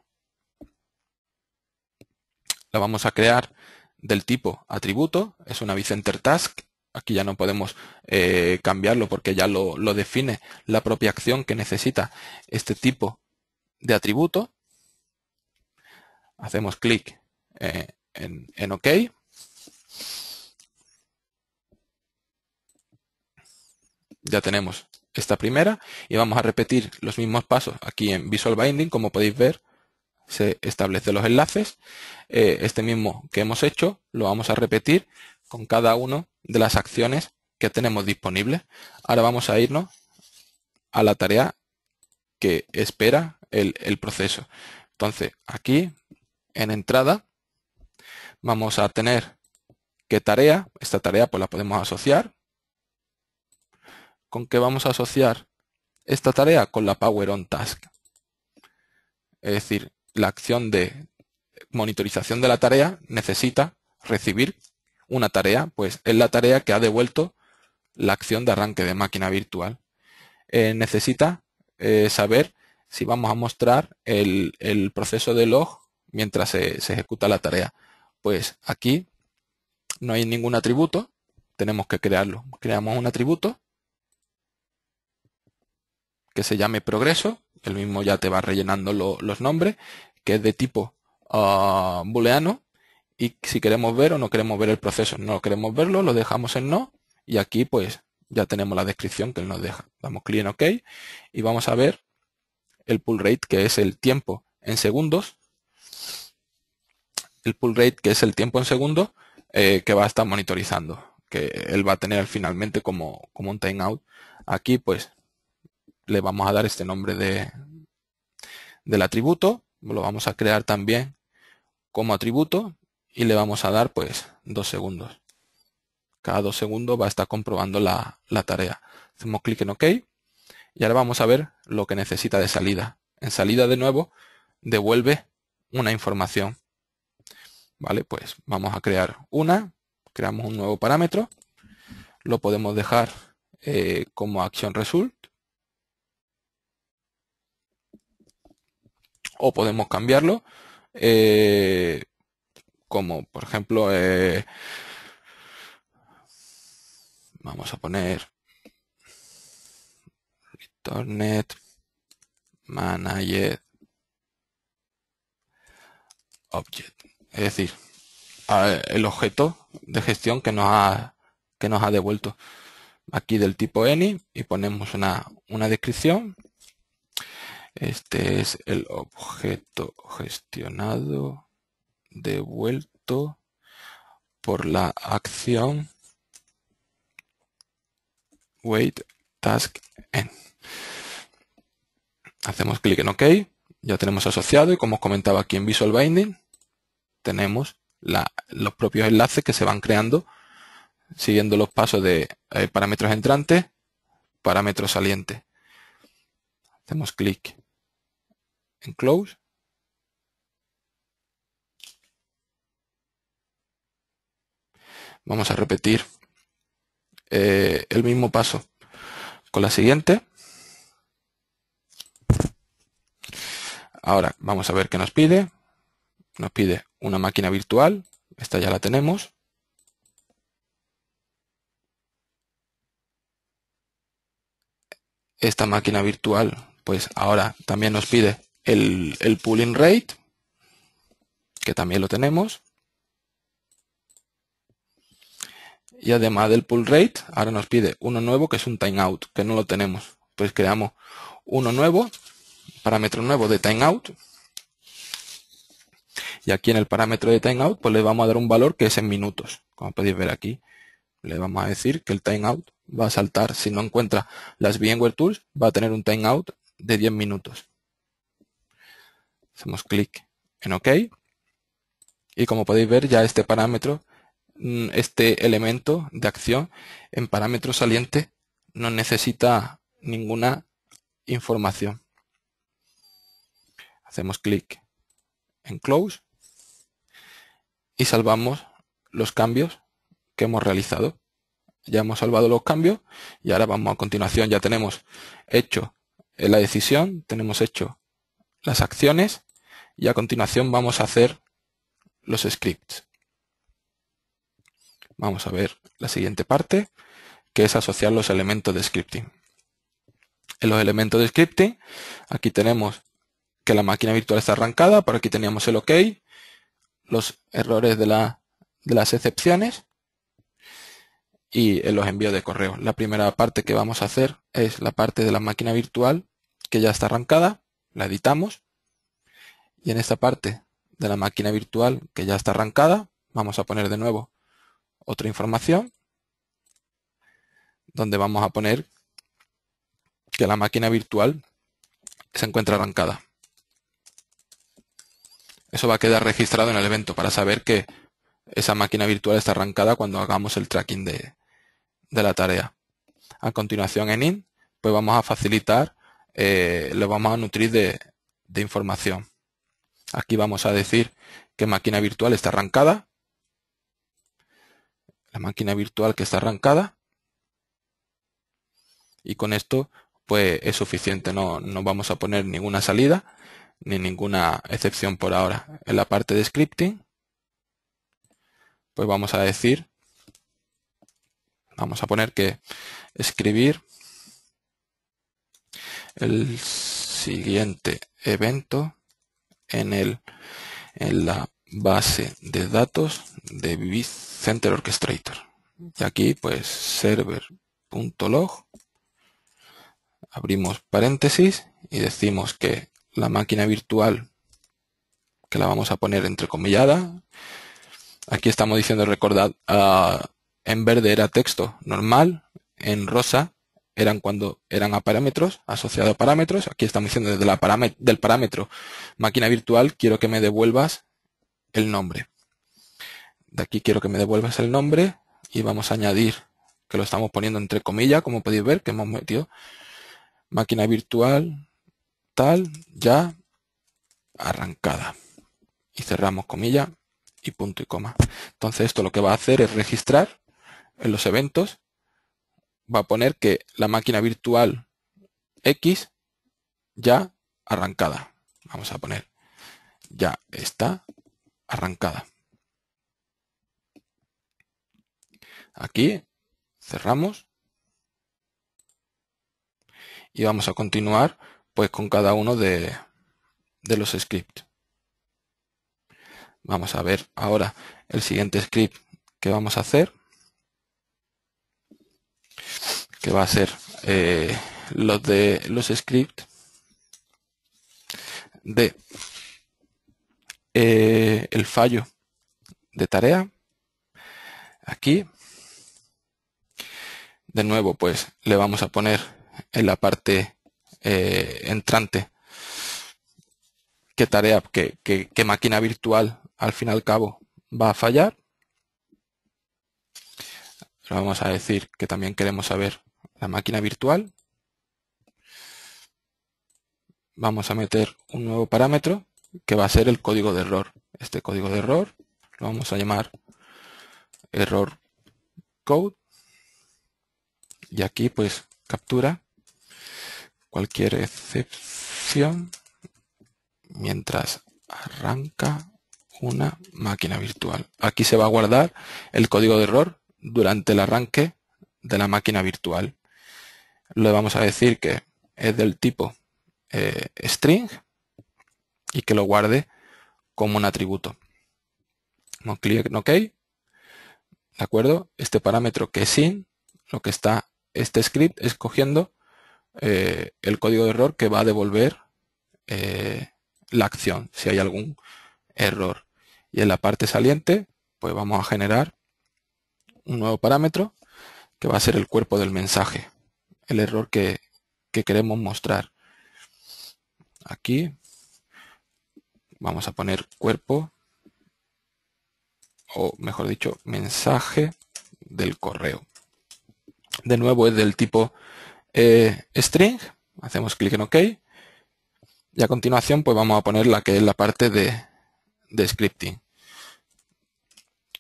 La vamos a crear del tipo atributo, es una vCenter Task, aquí ya no podemos eh, cambiarlo porque ya lo define la propia acción que necesita este tipo de atributo. Hacemos clic eh, en, OK. Ya tenemos esta primera y vamos a repetir los mismos pasos aquí en Visual Binding, como podéis ver, se establecen los enlaces. Eh, este mismo que hemos hecho lo vamos a repetir con cada una de las acciones que tenemos disponibles. Ahora vamos a irnos a la tarea que espera el proceso. Entonces, aquí en entrada vamos a tener que tarea, esta tarea pues la podemos asociar. ¿Con qué vamos a asociar esta tarea? Con la Power On Task. Es decir, la acción de monitorización de la tarea necesita recibir una tarea, pues es la tarea que ha devuelto la acción de arranque de máquina virtual. Eh, necesita eh, saber si vamos a mostrar el, el proceso de log mientras se, ejecuta la tarea. Pues aquí no hay ningún atributo, tenemos que crearlo. Creamos un atributo que se llame progreso, el mismo ya te va rellenando los nombres, que es de tipo ah, booleano, y si queremos ver o no queremos ver el proceso, no queremos verlo, lo dejamos en no, y aquí pues ya tenemos la descripción que nos deja. Damos clic en OK, y vamos a ver el pull rate, que es el tiempo en segundos el pull rate, que es el tiempo en segundo, eh, que va a estar monitorizando, que él va a tener finalmente como, como un timeout. Aquí pues le vamos a dar este nombre de, del atributo, lo vamos a crear también como atributo y le vamos a dar pues dos segundos. Cada dos segundos va a estar comprobando la, la tarea. Hacemos clic en OK y ahora vamos a ver lo que necesita de salida. En salida de nuevo devuelve una información. Vale, pues vamos a crear una, creamos un nuevo parámetro, lo podemos dejar eh, como action result o podemos cambiarlo eh, como por ejemplo eh, vamos a poner returnet manager Object, es decir, el objeto de gestión que nos ha, que nos ha devuelto. Aquí del tipo any y ponemos una, una descripción. Este es el objeto gestionado devuelto por la acción wait task end. Hacemos clic en OK. Ya tenemos asociado y como os comentaba aquí en Visual Binding, tenemos los propios enlaces que se van creando siguiendo los pasos de eh, parámetros entrantes, parámetros salientes. Hacemos clic en Close. Vamos a repetir eh, el mismo paso con la siguiente. Ahora vamos a ver qué nos pide. Nos pide una máquina virtual, esta ya la tenemos. Esta máquina virtual, pues ahora también nos pide el, el pooling rate, que también lo tenemos. Y además del pull rate, ahora nos pide uno nuevo que es un timeout, que no lo tenemos. Pues creamos uno nuevo, parámetro nuevo de timeout, y aquí en el parámetro de timeout, pues le vamos a dar un valor que es en minutos, como podéis ver aquí. Le vamos a decir que el timeout va a saltar, si no encuentra las VMware Tools, va a tener un timeout de 10 minutos. Hacemos clic en OK. Y como podéis ver, ya este parámetro, mm, este elemento de acción en parámetro saliente no necesita ninguna información. Hacemos clic en Close y salvamos los cambios que hemos realizado. Ya hemos salvado los cambios y ahora vamos a continuación. Ya tenemos hecho la decisión, tenemos hecho las acciones y a continuación vamos a hacer los scripts. Vamos a ver la siguiente parte, que es asociar los elementos de scripting. En los elementos de scripting, aquí tenemos que la máquina virtual está arrancada, por aquí teníamos el OK, los errores de, las excepciones y en eh, los envíos de correo. La primera parte que vamos a hacer es la parte de la máquina virtual que ya está arrancada, la editamos y en esta parte de la máquina virtual que ya está arrancada vamos a poner de nuevo otra información donde vamos a poner que la máquina virtual se encuentra arrancada. Eso va a quedar registrado en el evento para saber que esa máquina virtual está arrancada cuando hagamos el tracking de, la tarea. A continuación en IN, pues vamos a facilitar, eh, lo vamos a nutrir de, información. Aquí vamos a decir que máquina virtual está arrancada. La máquina virtual que está arrancada. Y con esto pues es suficiente, no, no vamos a poner ninguna salida ni ninguna excepción por ahora. En la parte de scripting, pues vamos a decir, vamos a poner que escribir el siguiente evento en, el, en la base de datos de Vivid Center Orchestrator. Y aquí pues server.log, abrimos paréntesis y decimos que la máquina virtual, que la vamos a poner entre entrecomillada. Aquí estamos diciendo, recordad, ah, en verde era texto normal, en rosa eran cuando eran a parámetros, asociado a parámetros. Aquí estamos diciendo desde la del parámetro máquina virtual, quiero que me devuelvas el nombre. De aquí quiero que me devuelvas el nombre y vamos a añadir que lo estamos poniendo entre comillas, como podéis ver, que hemos metido máquina virtual tal, ya, arrancada. Y cerramos comilla y punto y coma. Entonces esto lo que va a hacer es registrar en los eventos, va a poner que la máquina virtual X ya arrancada. Vamos a poner ya está arrancada. Aquí cerramos y vamos a continuar pues con cada uno de, los scripts. Vamos a ver ahora el siguiente script que vamos a hacer, que va a ser eh, los de los scripts de eh, el fallo de tarea. Aquí, de nuevo, pues le vamos a poner en la parte eh, entrante. ¿Qué tarea, qué, máquina virtual al fin y al cabo va a fallar? vamos a decir que también queremos saber la máquina virtual. Vamos a meter un nuevo parámetro que va a ser el código de error. Este código de error lo vamos a llamar error code. Y aquí pues captura cualquier excepción mientras arranca una máquina virtual. Aquí se va a guardar el código de error durante el arranque de la máquina virtual. Le vamos a decir que es del tipo eh, string y que lo guarde como un atributo. clic en OK. ¿De acuerdo? Este parámetro que sin, lo que está este script escogiendo... Eh, el código de error que va a devolver eh, la acción, si hay algún error. Y en la parte saliente, pues vamos a generar un nuevo parámetro que va a ser el cuerpo del mensaje, el error que, que queremos mostrar. Aquí vamos a poner cuerpo, o mejor dicho, mensaje del correo. De nuevo es del tipo eh, string, hacemos clic en OK y a continuación pues vamos a poner la que es la parte de, scripting.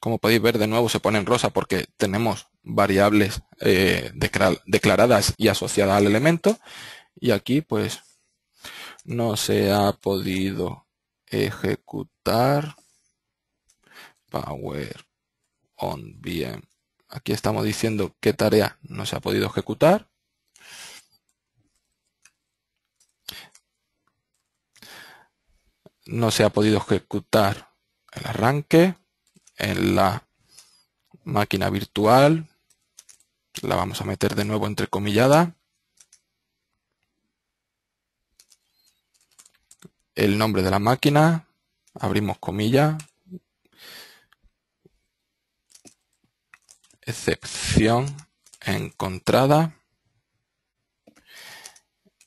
Como podéis ver de nuevo se pone en rosa porque tenemos variables eh, declaradas y asociadas al elemento y aquí pues no se ha podido ejecutar power on VM. Aquí estamos diciendo qué tarea no se ha podido ejecutar no se ha podido ejecutar el arranque en la máquina virtual. La vamos a meter de nuevo entre comillada. El nombre de la máquina. Abrimos comilla. Excepción encontrada.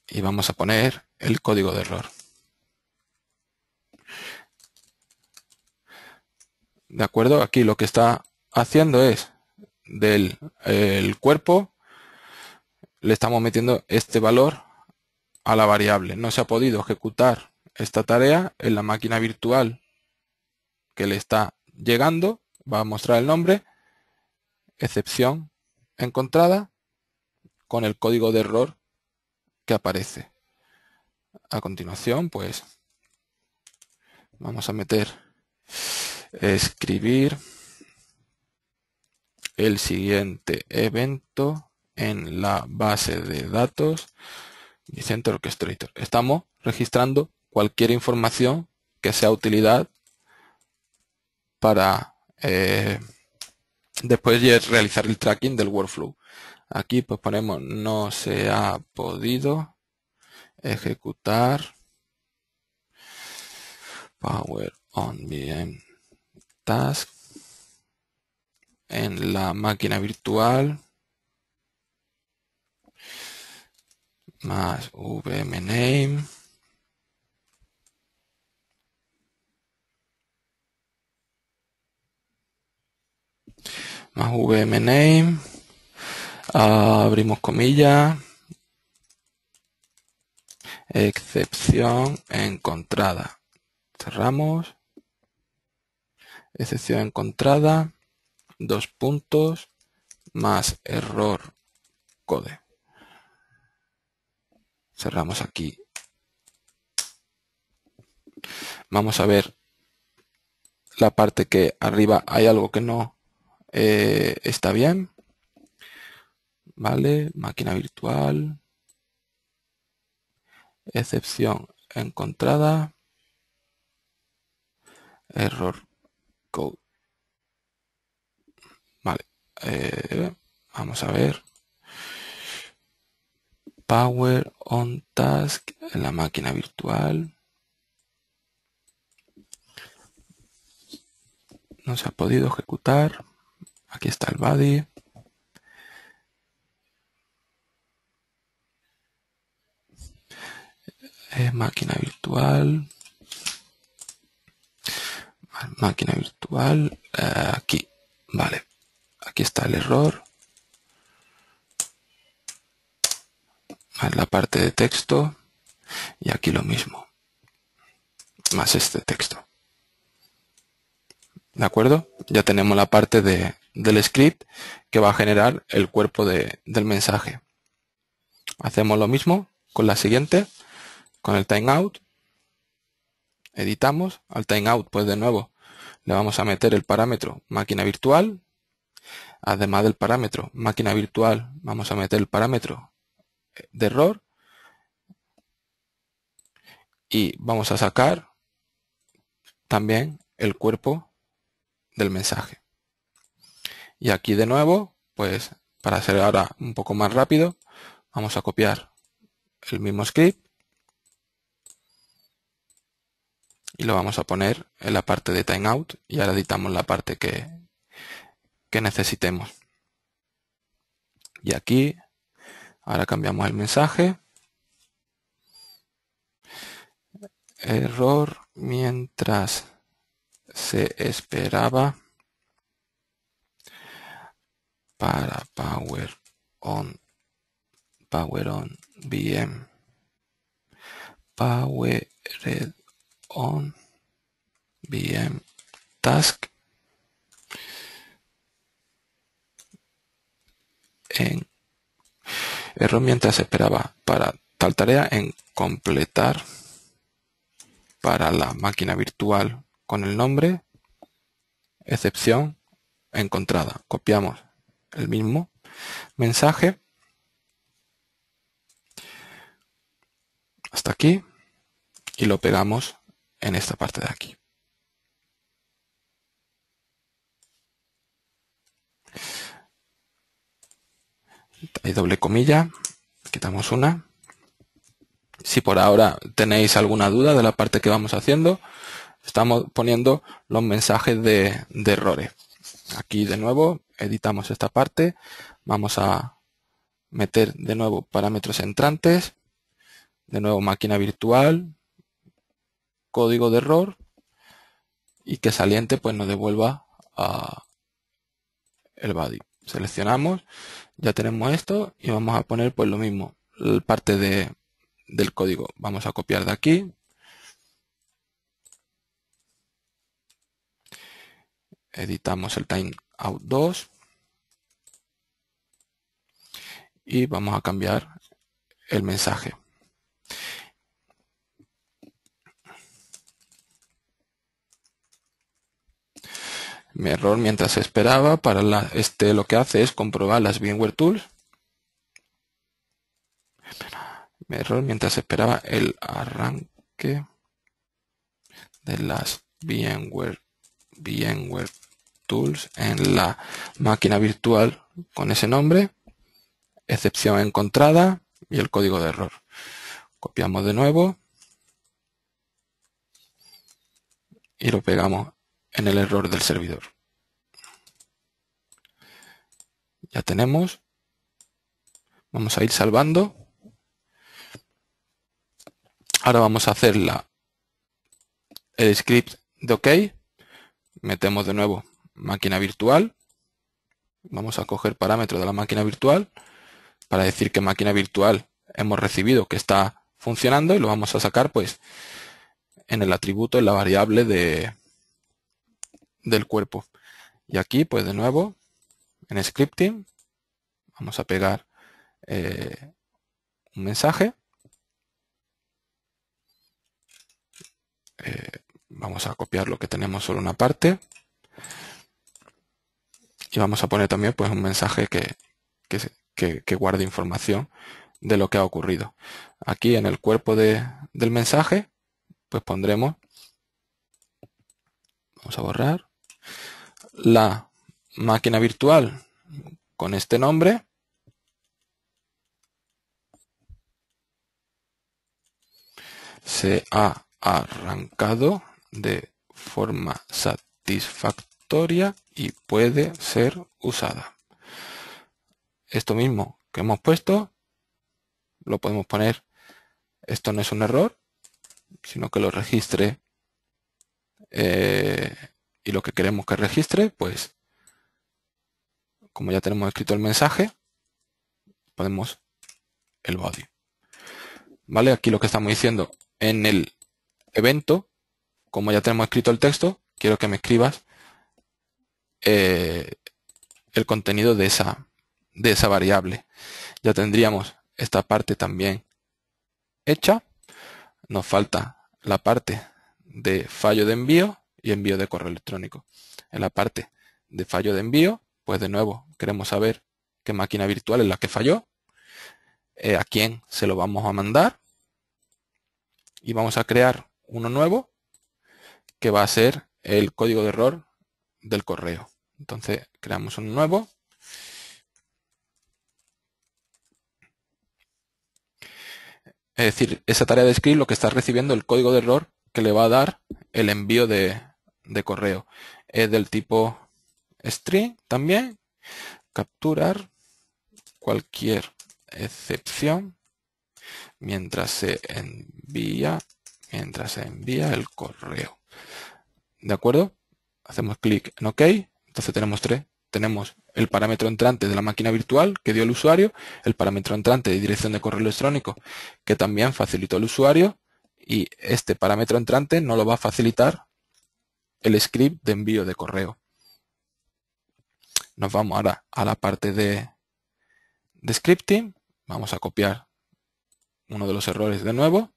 Y vamos a poner el código de error. ¿De acuerdo? Aquí lo que está haciendo es del cuerpo, le estamos metiendo este valor a la variable. No se ha podido ejecutar esta tarea en la máquina virtual que le está llegando. Va a mostrar el nombre, excepción encontrada, con el código de error que aparece. A continuación, pues, vamos a meter escribir el siguiente evento en la base de datos Centro Orchestrator. Estamos registrando cualquier información que sea utilidad para eh, después realizar el tracking del workflow. Aquí pues ponemos no se ha podido ejecutar Power on VM task en la máquina virtual más name más name ah, abrimos comillas excepción encontrada cerramos excepción encontrada, dos puntos, más error code. Cerramos aquí. Vamos a ver la parte que arriba hay algo que no eh, está bien. Vale, máquina virtual. Excepción encontrada. Error code. Vale, eh, vamos a ver. Power on task en la máquina virtual. No se ha podido ejecutar. Aquí está el body. es máquina virtual máquina virtual, eh, aquí, vale, aquí está el error, la parte de texto, y aquí lo mismo, más este texto. ¿De acuerdo? Ya tenemos la parte de, del script que va a generar el cuerpo de, del mensaje. Hacemos lo mismo con la siguiente, con el timeout editamos al timeout, pues de nuevo le vamos a meter el parámetro máquina virtual. Además del parámetro máquina virtual, vamos a meter el parámetro de error. Y vamos a sacar también el cuerpo del mensaje. Y aquí de nuevo, pues para hacer ahora un poco más rápido, vamos a copiar el mismo script y lo vamos a poner en la parte de timeout y ahora editamos la parte que, que necesitemos. Y aquí, ahora cambiamos el mensaje. Error mientras se esperaba para Power On, Power On VM, Powered on VM task en error mientras esperaba para tal tarea en completar para la máquina virtual con el nombre excepción encontrada copiamos el mismo mensaje hasta aquí y lo pegamos en esta parte de aquí. Hay doble comilla, quitamos una. Si por ahora tenéis alguna duda de la parte que vamos haciendo, estamos poniendo los mensajes de, de errores. Aquí de nuevo editamos esta parte, vamos a meter de nuevo parámetros entrantes, de nuevo máquina virtual, código de error y que saliente pues nos devuelva a el body. Seleccionamos, ya tenemos esto y vamos a poner pues lo mismo, parte de, del código. Vamos a copiar de aquí. Editamos el timeout 2. Y vamos a cambiar el mensaje. error mientras esperaba. Para este lo que hace es comprobar las VMware Tools. error mientras esperaba el arranque de las VMware, VMware Tools en la máquina virtual con ese nombre. Excepción encontrada y el código de error. Copiamos de nuevo y lo pegamos en el error del servidor. Ya tenemos. Vamos a ir salvando. Ahora vamos a hacer el script de OK. Metemos de nuevo máquina virtual. Vamos a coger parámetro de la máquina virtual para decir que máquina virtual hemos recibido que está funcionando y lo vamos a sacar pues en el atributo, en la variable de, del cuerpo. Y aquí, pues de nuevo, en scripting, vamos a pegar eh, un mensaje. Eh, vamos a copiar lo que tenemos solo una parte. Y vamos a poner también pues, un mensaje que, que, que, que guarde información de lo que ha ocurrido. Aquí en el cuerpo del mensaje, pues pondremos, vamos a borrar, la máquina virtual con este nombre. Se ha arrancado de forma satisfactoria y puede ser usada. Esto mismo que hemos puesto, lo podemos poner. Esto no es un error, sino que lo registre eh, y lo que queremos que registre, pues como ya tenemos escrito el mensaje, ponemos el body. ¿Vale? Aquí lo que estamos diciendo en el evento, como ya tenemos escrito el texto, quiero que me escribas eh, el contenido de esa, de esa variable. Ya tendríamos esta parte también hecha. Nos falta la parte de fallo de envío y envío de correo electrónico. En la parte de fallo de envío, pues de nuevo queremos saber qué máquina virtual es la que falló, eh, a quién se lo vamos a mandar y vamos a crear uno nuevo que va a ser el código de error del correo. Entonces creamos uno nuevo. Es decir, esa tarea de escribir lo que está recibiendo el código de error que le va a dar el envío de, de correo. Es del tipo string también. Capturar cualquier excepción mientras se envía mientras se envía el correo. ¿De acuerdo? Hacemos clic en OK. Entonces tenemos tres. Tenemos el parámetro entrante de la máquina virtual que dio el usuario, el parámetro entrante de dirección de correo electrónico que también facilitó el usuario y este parámetro entrante no lo va a facilitar el script de envío de correo. Nos vamos ahora a la parte de, de scripting. Vamos a copiar uno de los errores de nuevo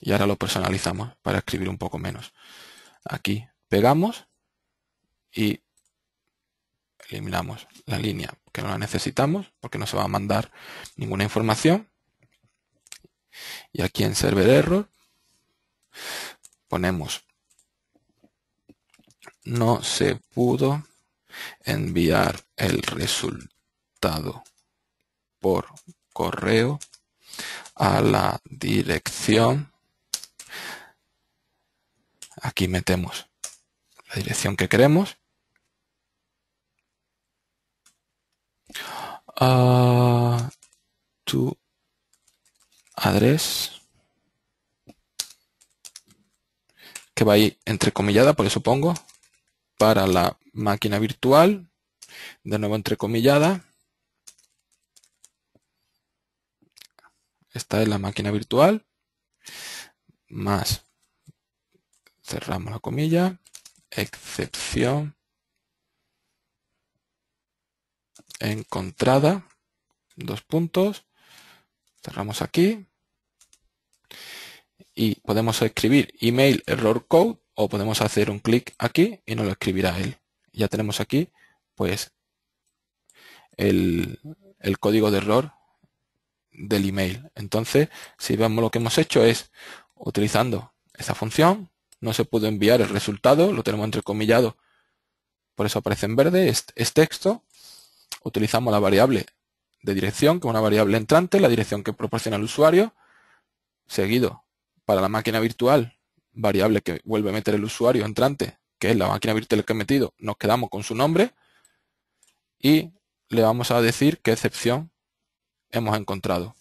y ahora lo personalizamos para escribir un poco menos. Aquí pegamos y eliminamos la línea que no la necesitamos porque no se va a mandar ninguna información. Y aquí en server error ponemos no se pudo enviar el resultado por correo a la dirección aquí metemos la dirección que queremos A tu adres que va ahí entrecomillada por eso pongo para la máquina virtual, de nuevo entrecomillada. Esta es la máquina virtual, más, cerramos la comilla, excepción encontrada, dos puntos, cerramos aquí y podemos escribir email error code o podemos hacer un clic aquí y nos lo escribirá él. Ya tenemos aquí pues el, código de error del email. Entonces, si vemos lo que hemos hecho es, utilizando esta función, no se pudo enviar el resultado, lo tenemos entrecomillado, por eso aparece en verde, es, texto. Utilizamos la variable de dirección, que es una variable entrante, la dirección que proporciona el usuario, seguido para la máquina virtual variable que vuelve a meter el usuario entrante, que es la máquina virtual que he metido, nos quedamos con su nombre y le vamos a decir qué excepción hemos encontrado.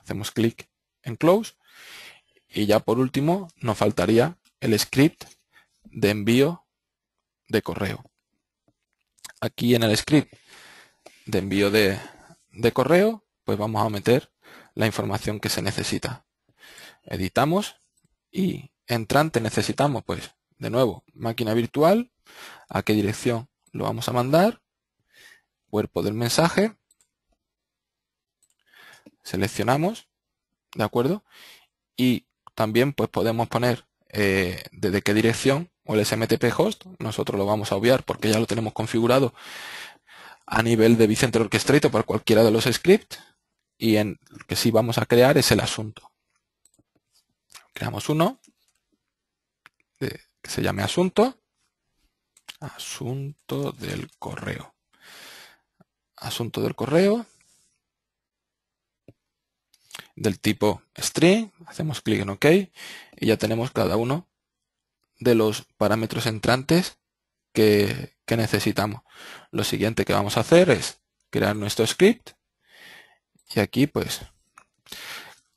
Hacemos clic en Close y ya por último nos faltaría el script de envío de correo. Aquí en el script de envío de, de correo, pues vamos a meter la información que se necesita. Editamos y entrante necesitamos, pues, de nuevo, máquina virtual, a qué dirección lo vamos a mandar, cuerpo del mensaje, seleccionamos, ¿de acuerdo? Y también pues podemos poner eh, desde qué dirección o el SMTP host, nosotros lo vamos a obviar porque ya lo tenemos configurado a nivel de Vicente Orchestrator para cualquiera de los scripts y en lo que sí vamos a crear es el asunto. Creamos uno, se llame asunto, asunto del correo. Asunto del correo del tipo string, hacemos clic en OK y ya tenemos cada uno de los parámetros entrantes que, que necesitamos. Lo siguiente que vamos a hacer es crear nuestro script y aquí pues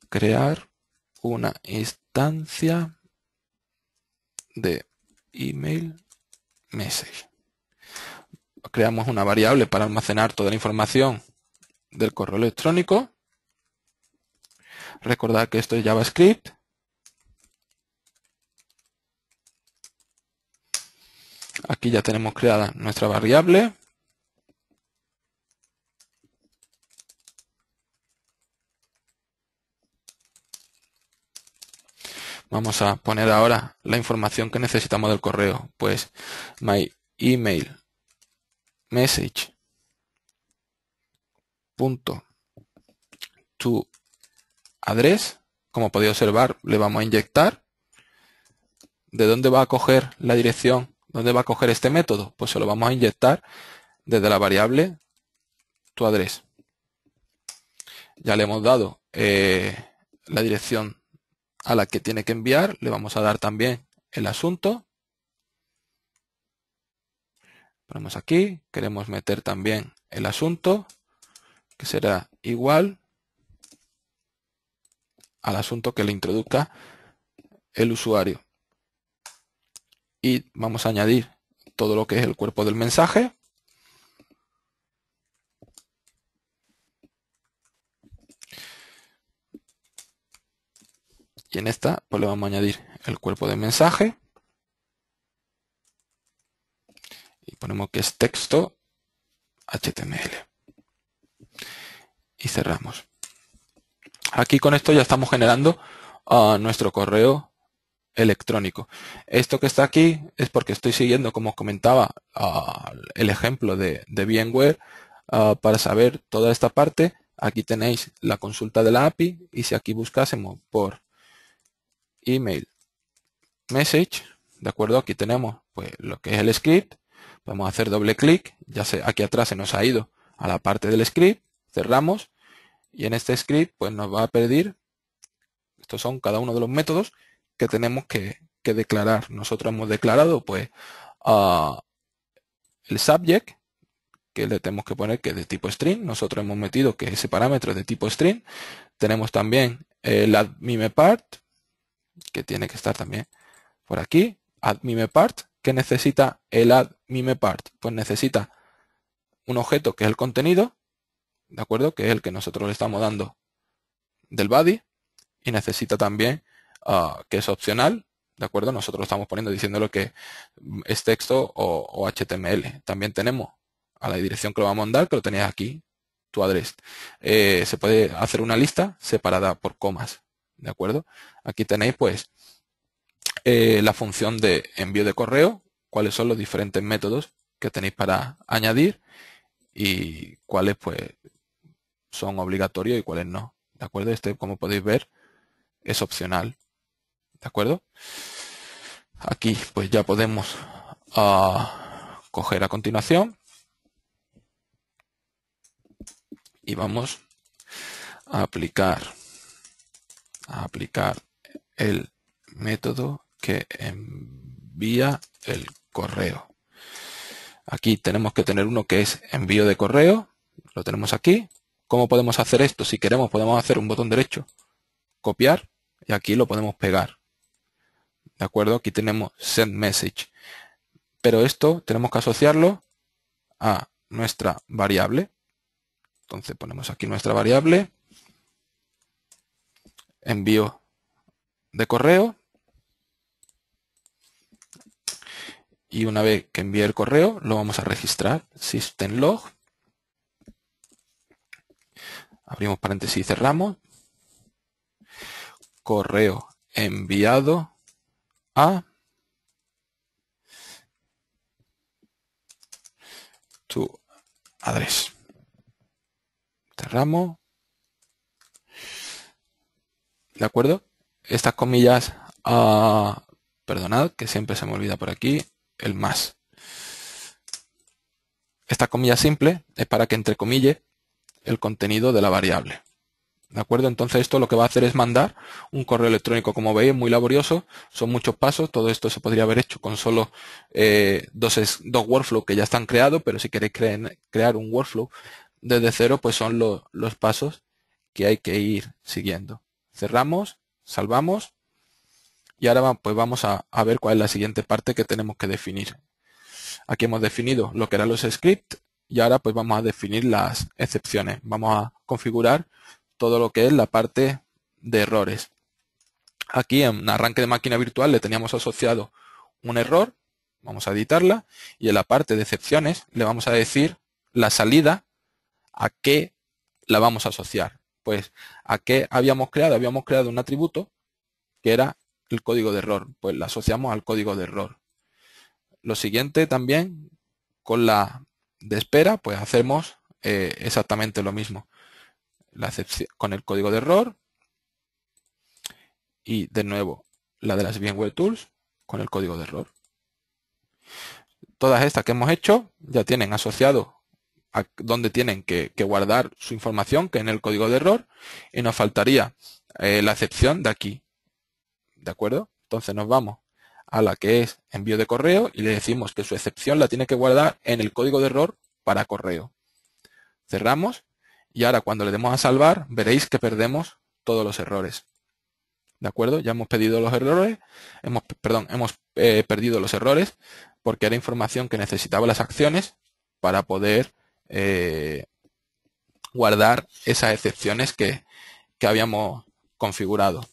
crear una instancia de email message. Creamos una variable para almacenar toda la información del correo electrónico. Recordad que esto es JavaScript. Aquí ya tenemos creada nuestra variable. vamos a poner ahora la información que necesitamos del correo. Pues my email message punto tu address. Como podéis observar, le vamos a inyectar. ¿De dónde va a coger la dirección? ¿Dónde va a coger este método? Pues se lo vamos a inyectar desde la variable tu address. Ya le hemos dado eh, la dirección a la que tiene que enviar le vamos a dar también el asunto. Ponemos aquí, queremos meter también el asunto, que será igual al asunto que le introduzca el usuario. Y vamos a añadir todo lo que es el cuerpo del mensaje. Y en esta, pues le vamos a añadir el cuerpo de mensaje. Y ponemos que es texto HTML. Y cerramos. Aquí con esto ya estamos generando ah, nuestro correo electrónico. Esto que está aquí es porque estoy siguiendo, como comentaba, ah, el ejemplo de, de VMware ah, para saber toda esta parte. Aquí tenéis la consulta de la API y si aquí buscásemos por email message, ¿de acuerdo? Aquí tenemos pues, lo que es el script, vamos a hacer doble clic, ya sé, aquí atrás se nos ha ido a la parte del script, cerramos y en este script pues nos va a pedir, estos son cada uno de los métodos que tenemos que, que declarar. Nosotros hemos declarado pues ah, el subject, que le tenemos que poner que es de tipo string, nosotros hemos metido que ese parámetro es de tipo string, tenemos también el mime part, que tiene que estar también por aquí, add part, que necesita el add part, pues necesita un objeto que es el contenido, ¿de acuerdo? Que es el que nosotros le estamos dando del body y necesita también ah, que es opcional, ¿de acuerdo? Nosotros lo estamos poniendo diciéndolo que es texto o, HTML. También tenemos a la dirección que lo vamos a mandar, que lo tenías aquí, tu adres. Eh, se puede hacer una lista separada por comas, ¿De acuerdo? Aquí tenéis pues eh, la función de envío de correo, cuáles son los diferentes métodos que tenéis para añadir y cuáles pues son obligatorios y cuáles no. ¿De acuerdo? Este, como podéis ver, es opcional. ¿De acuerdo? Aquí pues ya podemos ah, coger a continuación y vamos a aplicar aplicar el método que envía el correo. Aquí tenemos que tener uno que es envío de correo. Lo tenemos aquí. ¿Cómo podemos hacer esto? Si queremos podemos hacer un botón derecho, copiar y aquí lo podemos pegar. ¿De acuerdo? Aquí tenemos send message. Pero esto tenemos que asociarlo a nuestra variable. Entonces ponemos aquí nuestra variable envío de correo. Y una vez que envíe el correo, lo vamos a registrar. System log. Abrimos paréntesis y cerramos. Correo enviado a tu adres. Cerramos. ¿De acuerdo? Estas comillas, ah, perdonad, que siempre se me olvida por aquí, el más. Esta comilla simple es para que entre entrecomille el contenido de la variable. ¿De acuerdo? Entonces esto lo que va a hacer es mandar un correo electrónico. Como veis, muy laborioso, son muchos pasos. Todo esto se podría haber hecho con solo eh, dos, dos workflows que ya están creados, pero si queréis crear un workflow desde cero, pues son los pasos que hay que ir siguiendo cerramos, salvamos y ahora pues vamos a, ver cuál es la siguiente parte que tenemos que definir. Aquí hemos definido lo que eran los scripts y ahora pues vamos a definir las excepciones. Vamos a configurar todo lo que es la parte de errores. Aquí en arranque de máquina virtual le teníamos asociado un error, vamos a editarla, y en la parte de excepciones le vamos a decir la salida a qué la vamos a asociar. Pues, ¿a qué habíamos creado? Habíamos creado un atributo que era el código de error. Pues lo asociamos al código de error. Lo siguiente también, con la de espera, pues hacemos eh, exactamente lo mismo. con el código de error. Y de nuevo, la de las VMware Tools con el código de error. Todas estas que hemos hecho ya tienen asociado a dónde tienen que, guardar su información, que en el código de error, y nos faltaría eh, la excepción de aquí. ¿De acuerdo? Entonces nos vamos a la que es envío de correo y le decimos que su excepción la tiene que guardar en el código de error para correo. Cerramos y ahora cuando le demos a salvar veréis que perdemos todos los errores. ¿De acuerdo? Ya hemos pedido los errores, hemos, perdón, hemos eh, perdido los errores porque era información que necesitaba las acciones para poder eh, guardar esas excepciones que, que habíamos configurado.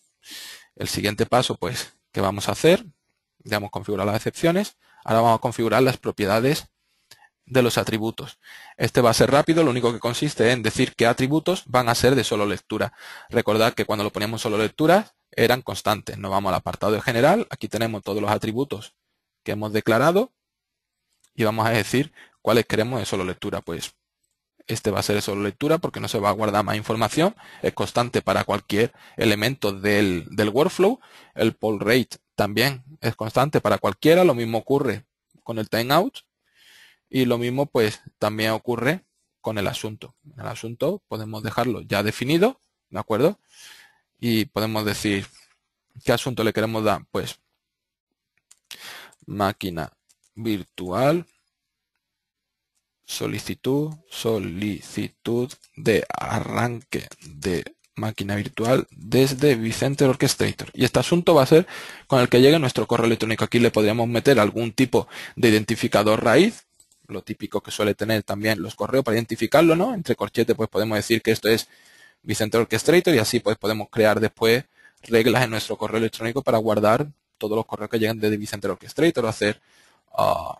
El siguiente paso, pues, que vamos a hacer? Ya hemos configurado las excepciones. Ahora vamos a configurar las propiedades de los atributos. Este va a ser rápido, lo único que consiste en decir qué atributos van a ser de solo lectura. Recordad que cuando lo poníamos solo lectura eran constantes. Nos vamos al apartado de general, aquí tenemos todos los atributos que hemos declarado y vamos a decir cuáles queremos de solo lectura. Pues este va a ser solo lectura porque no se va a guardar más información. Es constante para cualquier elemento del, del workflow. El poll rate también es constante para cualquiera. Lo mismo ocurre con el timeout. Y lo mismo pues también ocurre con el asunto. El asunto podemos dejarlo ya definido, ¿de acuerdo? Y podemos decir qué asunto le queremos dar. Pues máquina virtual solicitud, solicitud de arranque de máquina virtual desde Vicente Orchestrator. Y este asunto va a ser con el que llegue nuestro correo electrónico. Aquí le podríamos meter algún tipo de identificador raíz, lo típico que suele tener también los correos para identificarlo, ¿no? Entre corchetes pues podemos decir que esto es Vicente Orchestrator y así pues podemos crear después reglas en nuestro correo electrónico para guardar todos los correos que llegan desde Vicente Orchestrator o hacer ah,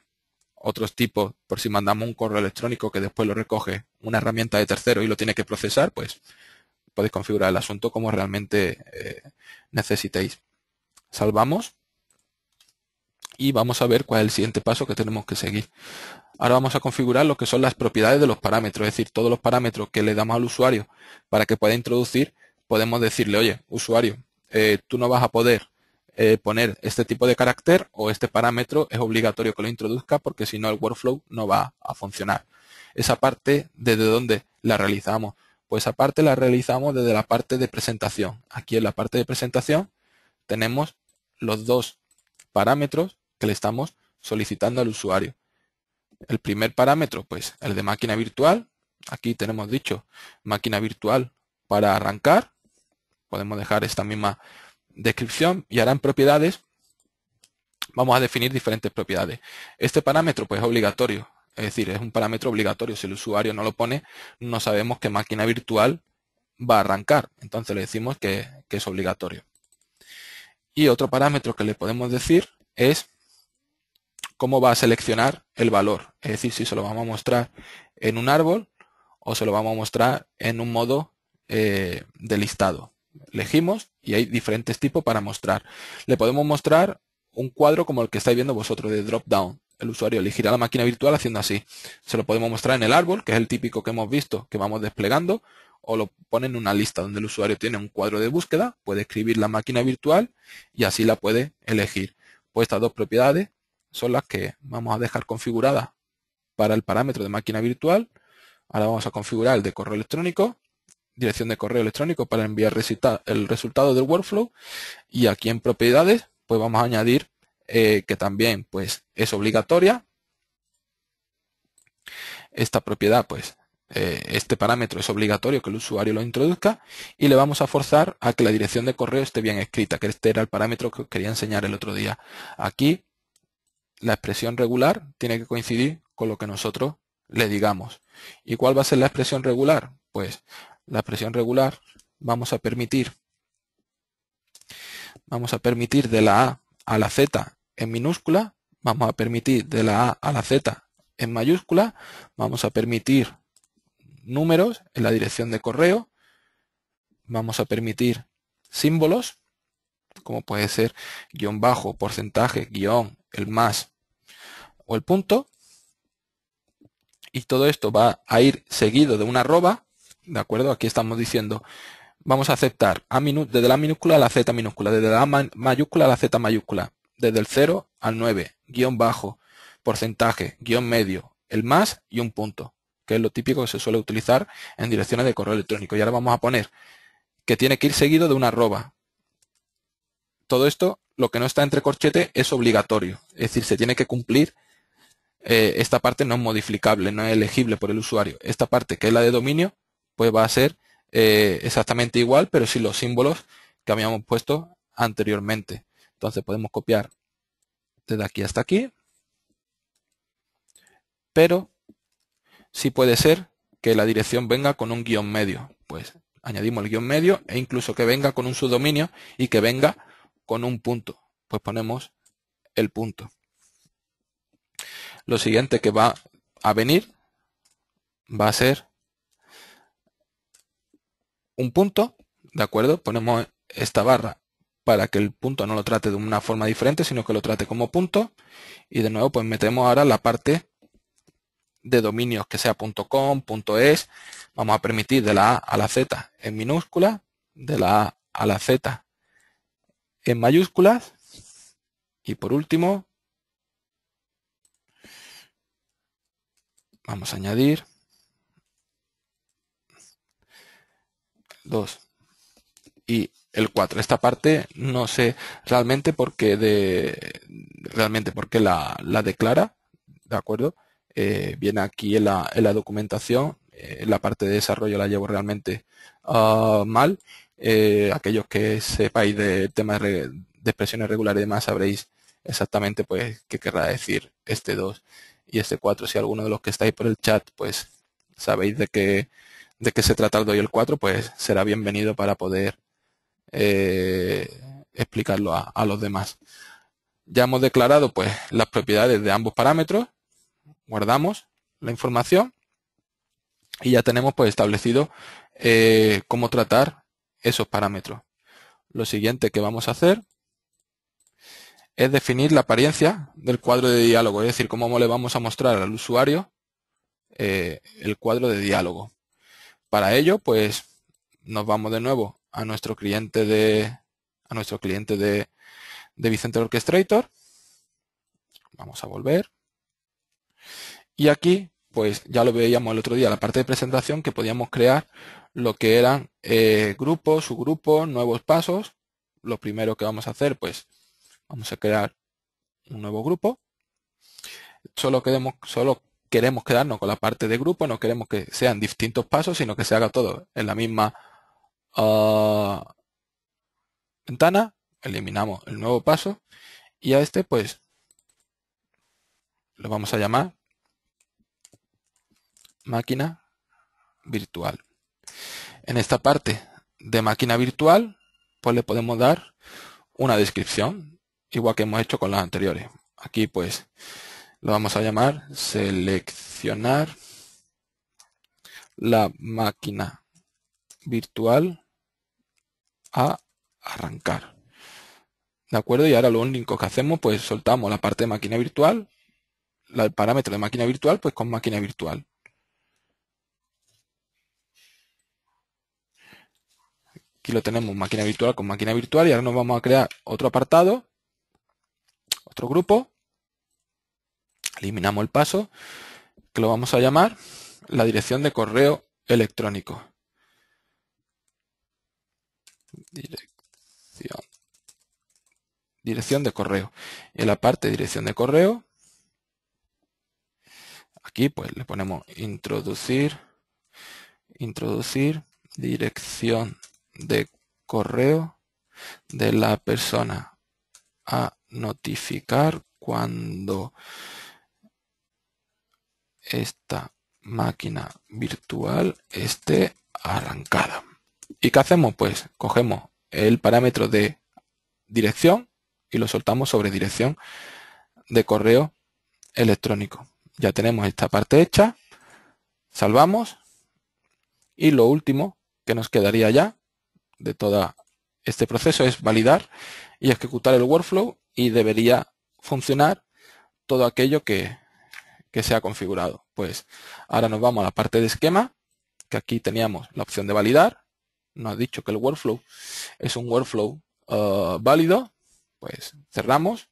otros tipos, por si mandamos un correo electrónico que después lo recoge una herramienta de tercero y lo tiene que procesar, pues podéis configurar el asunto como realmente eh, necesitéis. Salvamos y vamos a ver cuál es el siguiente paso que tenemos que seguir. Ahora vamos a configurar lo que son las propiedades de los parámetros, es decir, todos los parámetros que le damos al usuario para que pueda introducir, podemos decirle, oye, usuario, eh, tú no vas a poder eh, poner este tipo de carácter o este parámetro es obligatorio que lo introduzca porque si no el workflow no va a funcionar. Esa parte, ¿desde dónde la realizamos? Pues esa parte la realizamos desde la parte de presentación. Aquí en la parte de presentación tenemos los dos parámetros que le estamos solicitando al usuario. El primer parámetro, pues el de máquina virtual. Aquí tenemos dicho máquina virtual para arrancar. Podemos dejar esta misma descripción y harán propiedades. Vamos a definir diferentes propiedades. Este parámetro pues, es obligatorio, es decir, es un parámetro obligatorio. Si el usuario no lo pone, no sabemos qué máquina virtual va a arrancar. Entonces le decimos que, es obligatorio. Y otro parámetro que le podemos decir es cómo va a seleccionar el valor. Es decir, si se lo vamos a mostrar en un árbol o se lo vamos a mostrar en un modo eh, de listado. Elegimos y hay diferentes tipos para mostrar. Le podemos mostrar un cuadro como el que estáis viendo vosotros de drop down. El usuario elegirá la máquina virtual haciendo así. Se lo podemos mostrar en el árbol, que es el típico que hemos visto, que vamos desplegando, o lo pone en una lista donde el usuario tiene un cuadro de búsqueda, puede escribir la máquina virtual y así la puede elegir. Pues estas dos propiedades son las que vamos a dejar configuradas para el parámetro de máquina virtual. Ahora vamos a configurar el de correo electrónico dirección de correo electrónico para enviar el resultado del workflow y aquí en propiedades pues vamos a añadir eh, que también pues es obligatoria esta propiedad pues eh, este parámetro es obligatorio que el usuario lo introduzca y le vamos a forzar a que la dirección de correo esté bien escrita que este era el parámetro que quería enseñar el otro día aquí la expresión regular tiene que coincidir con lo que nosotros le digamos y cuál va a ser la expresión regular pues la presión regular, vamos a permitir, vamos a permitir de la A a la Z en minúscula, vamos a permitir de la A a la Z en mayúscula, vamos a permitir números en la dirección de correo, vamos a permitir símbolos, como puede ser guión bajo, porcentaje, guión, el más o el punto, y todo esto va a ir seguido de una arroba, ¿De acuerdo? Aquí estamos diciendo, vamos a aceptar desde la minúscula a la z minúscula, desde la A mayúscula a la z mayúscula, desde el 0 al 9, guión bajo, porcentaje, guión medio, el más y un punto, que es lo típico que se suele utilizar en direcciones de correo electrónico. Y ahora vamos a poner que tiene que ir seguido de una arroba. Todo esto, lo que no está entre corchete, es obligatorio. Es decir, se tiene que cumplir. Eh, esta parte no es modificable, no es elegible por el usuario. Esta parte, que es la de dominio, pues va a ser eh, exactamente igual, pero sin los símbolos que habíamos puesto anteriormente. Entonces podemos copiar desde aquí hasta aquí. Pero sí puede ser que la dirección venga con un guión medio. Pues añadimos el guión medio e incluso que venga con un subdominio y que venga con un punto. Pues ponemos el punto. Lo siguiente que va a venir va a ser un punto, ¿de acuerdo? Ponemos esta barra para que el punto no lo trate de una forma diferente, sino que lo trate como punto. Y de nuevo, pues metemos ahora la parte de dominios que sea .com, .es. Vamos a permitir de la A a la Z en minúscula, de la A a la Z en mayúsculas. Y por último, vamos a añadir 2 y el 4. Esta parte no sé realmente por qué de realmente porque la, la, declara, ¿de acuerdo? Eh, viene aquí en la, en la documentación, eh, la parte de desarrollo la llevo realmente ah, mal. Eh, aquellos que sepáis de temas de expresiones regulares y demás sabréis exactamente pues qué querrá decir este 2 y este 4. Si alguno de los que estáis por el chat pues sabéis de qué de qué se trata el 2 el 4, pues será bienvenido para poder eh, explicarlo a, los demás. Ya hemos declarado pues las propiedades de ambos parámetros, guardamos la información y ya tenemos pues establecido eh, cómo tratar esos parámetros. Lo siguiente que vamos a hacer es definir la apariencia del cuadro de diálogo, es decir, cómo le vamos a mostrar al usuario eh, el cuadro de diálogo. Para ello, pues nos vamos de nuevo a nuestro cliente de nuestro cliente de, de Vicente Orchestrator. Vamos a volver. Y aquí, pues ya lo veíamos el otro día, la parte de presentación que podíamos crear lo que eran eh, grupos, subgrupos, nuevos pasos. Lo primero que vamos a hacer, pues vamos a crear un nuevo grupo. Solo, quedemos solo queremos quedarnos con la parte de grupo, no queremos que sean distintos pasos, sino que se haga todo en la misma ah, ventana. Eliminamos el nuevo paso y a este pues lo vamos a llamar máquina virtual. En esta parte de máquina virtual pues le podemos dar una descripción igual que hemos hecho con las anteriores. Aquí pues lo vamos a llamar seleccionar la máquina virtual a arrancar. ¿De acuerdo? Y ahora lo único que hacemos, pues soltamos la parte de máquina virtual, el parámetro de máquina virtual, pues con máquina virtual. Aquí lo tenemos, máquina virtual con máquina virtual, y ahora nos vamos a crear otro apartado, otro grupo, Eliminamos el paso, que lo vamos a llamar la dirección de correo electrónico. Dirección. de correo. En la parte de dirección de correo, aquí pues le ponemos introducir, introducir dirección de correo de la persona a notificar cuando esta máquina virtual esté arrancada. ¿Y qué hacemos? Pues cogemos el parámetro de dirección y lo soltamos sobre dirección de correo electrónico. Ya tenemos esta parte hecha, salvamos y lo último que nos quedaría ya de todo este proceso es validar y ejecutar el workflow y debería funcionar todo aquello que que se ha configurado. Pues ahora nos vamos a la parte de esquema, que aquí teníamos la opción de validar. Nos ha dicho que el workflow es un workflow uh, válido. Pues cerramos,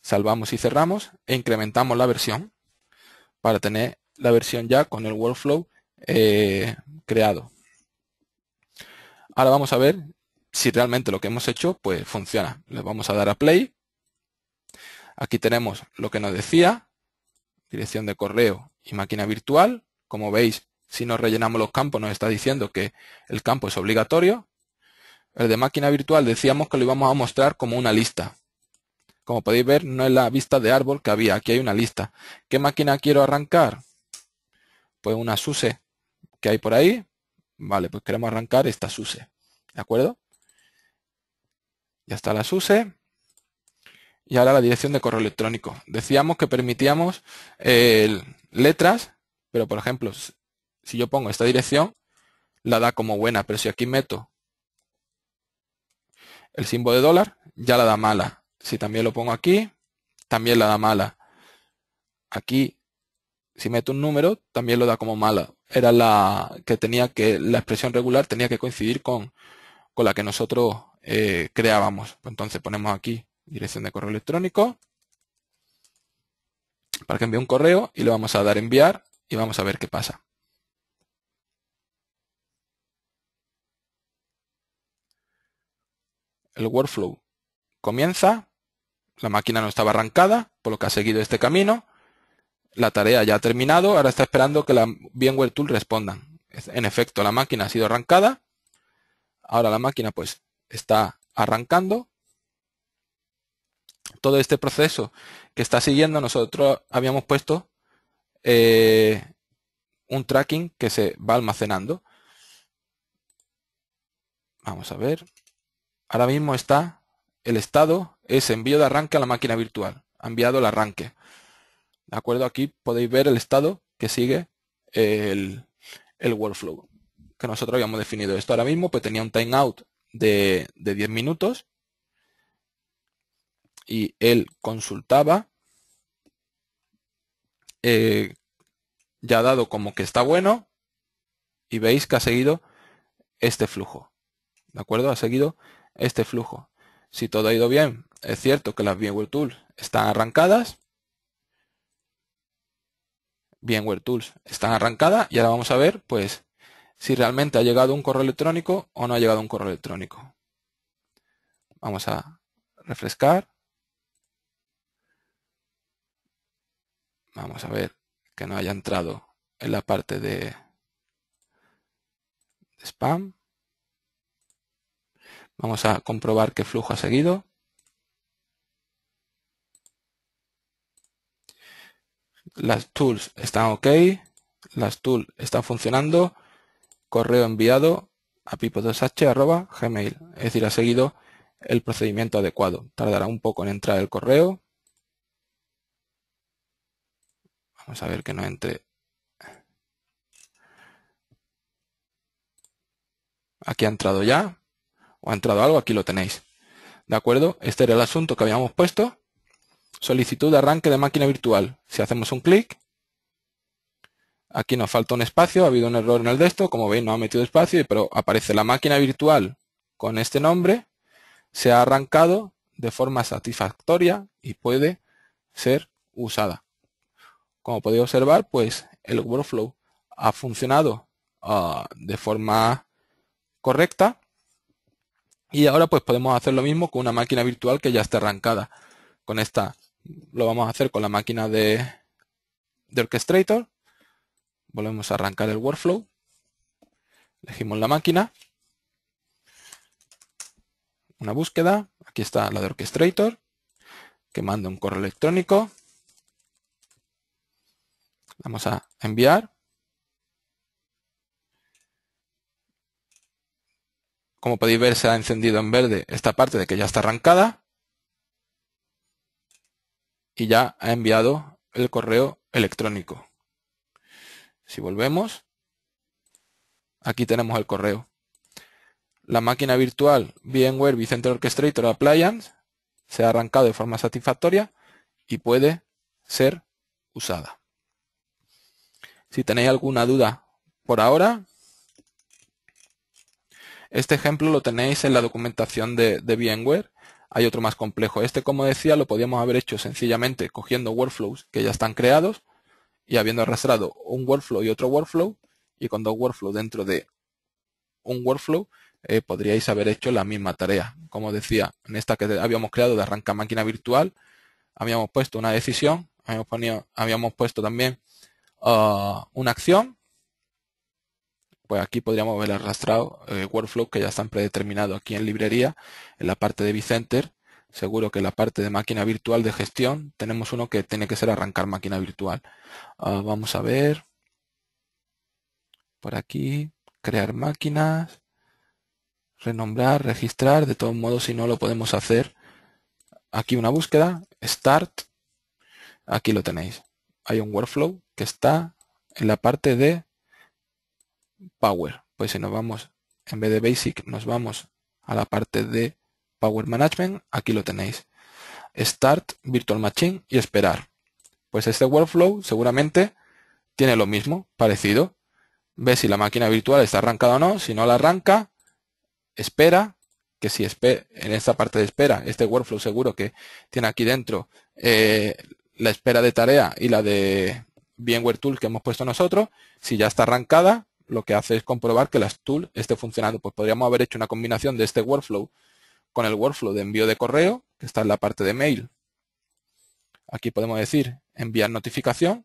salvamos y cerramos e incrementamos la versión para tener la versión ya con el workflow eh, creado. Ahora vamos a ver si realmente lo que hemos hecho pues funciona. Le vamos a dar a play. Aquí tenemos lo que nos decía, dirección de correo y máquina virtual. Como veis, si nos rellenamos los campos nos está diciendo que el campo es obligatorio. El de máquina virtual decíamos que lo íbamos a mostrar como una lista. Como podéis ver, no es la vista de árbol que había. Aquí hay una lista. ¿Qué máquina quiero arrancar? Pues una SUSE que hay por ahí. Vale, pues queremos arrancar esta SUSE. ¿De acuerdo? Ya está la SUSE y ahora la dirección de correo electrónico. Decíamos que permitíamos eh, letras, pero por ejemplo, si yo pongo esta dirección, la da como buena, pero si aquí meto el símbolo de dólar, ya la da mala. Si también lo pongo aquí, también la da mala. Aquí, si meto un número, también lo da como mala. Era la que tenía que, la expresión regular tenía que coincidir con, con la que nosotros eh, creábamos. Pues entonces ponemos aquí dirección de correo electrónico, para que envíe un correo y le vamos a dar enviar y vamos a ver qué pasa. El workflow comienza, la máquina no estaba arrancada, por lo que ha seguido este camino, la tarea ya ha terminado, ahora está esperando que la VMware Tool respondan. En efecto, la máquina ha sido arrancada, ahora la máquina pues está arrancando, todo este proceso que está siguiendo, nosotros habíamos puesto eh, un tracking que se va almacenando. Vamos a ver. Ahora mismo está el estado, es envío de arranque a la máquina virtual. Ha enviado el arranque. De acuerdo, aquí podéis ver el estado que sigue eh, el, workflow que nosotros habíamos definido. Esto ahora mismo pues tenía un timeout de, de 10 minutos y él consultaba, eh, ya ha dado como que está bueno, y veis que ha seguido este flujo. ¿De acuerdo? Ha seguido este flujo. Si todo ha ido bien, es cierto que las VMware Tools están arrancadas. VMware Tools están arrancadas y ahora vamos a ver pues si realmente ha llegado un correo electrónico o no ha llegado un correo electrónico. Vamos a refrescar. Vamos a ver, que no haya entrado en la parte de, spam. Vamos a comprobar qué flujo ha seguido. Las tools están ok. Las tools están funcionando. Correo enviado a pipo2h.gmail. Es decir, ha seguido el procedimiento adecuado. Tardará un poco en entrar el correo, Vamos a ver que no entre. Aquí ha entrado ya. O ha entrado algo, aquí lo tenéis. ¿De acuerdo? Este era el asunto que habíamos puesto. Solicitud de arranque de máquina virtual. Si hacemos un clic, aquí nos falta un espacio, ha habido un error en el de esto, como veis no ha metido espacio, pero aparece la máquina virtual con este nombre, se ha arrancado de forma satisfactoria y puede ser usada. Como podéis observar, pues el workflow ha funcionado ah, de forma correcta. Y ahora pues podemos hacer lo mismo con una máquina virtual que ya está arrancada. Con esta lo vamos a hacer con la máquina de, de Orchestrator. Volvemos a arrancar el workflow. Elegimos la máquina. Una búsqueda. Aquí está la de Orchestrator. Que manda un correo electrónico. Vamos a enviar. Como podéis ver, se ha encendido en verde esta parte de que ya está arrancada. Y ya ha enviado el correo electrónico. Si volvemos, aquí tenemos el correo. La máquina virtual VMware Vicente Orchestrator Appliance se ha arrancado de forma satisfactoria y puede ser usada. Si tenéis alguna duda por ahora, este ejemplo lo tenéis en la documentación de, de VMware. Hay otro más complejo. Este, como decía, lo podíamos haber hecho sencillamente cogiendo workflows que ya están creados y habiendo arrastrado un workflow y otro workflow, y con dos workflows dentro de un workflow, eh, podríais haber hecho la misma tarea. Como decía, en esta que habíamos creado de arranca máquina virtual, habíamos puesto una decisión, habíamos puesto también Ah, una acción. Pues aquí podríamos ver arrastrado el eh, workflow que ya están predeterminado aquí en librería, en la parte de vCenter. Seguro que en la parte de máquina virtual de gestión tenemos uno que tiene que ser arrancar máquina virtual. Ah, vamos a ver. Por aquí, crear máquinas, renombrar, registrar. De todos modos, si no lo podemos hacer, aquí una búsqueda, start, aquí lo tenéis hay un workflow que está en la parte de Power. Pues si nos vamos, en vez de Basic, nos vamos a la parte de Power Management. Aquí lo tenéis. Start, Virtual Machine y esperar. Pues este workflow seguramente tiene lo mismo, parecido. Ve si la máquina virtual está arrancada o no. Si no la arranca, espera. Que si en esta parte de espera, este workflow seguro que tiene aquí dentro eh, la espera de tarea y la de VMware Tool que hemos puesto nosotros, si ya está arrancada, lo que hace es comprobar que la tool esté funcionando. Pues podríamos haber hecho una combinación de este workflow con el workflow de envío de correo, que está en la parte de mail. Aquí podemos decir enviar notificación,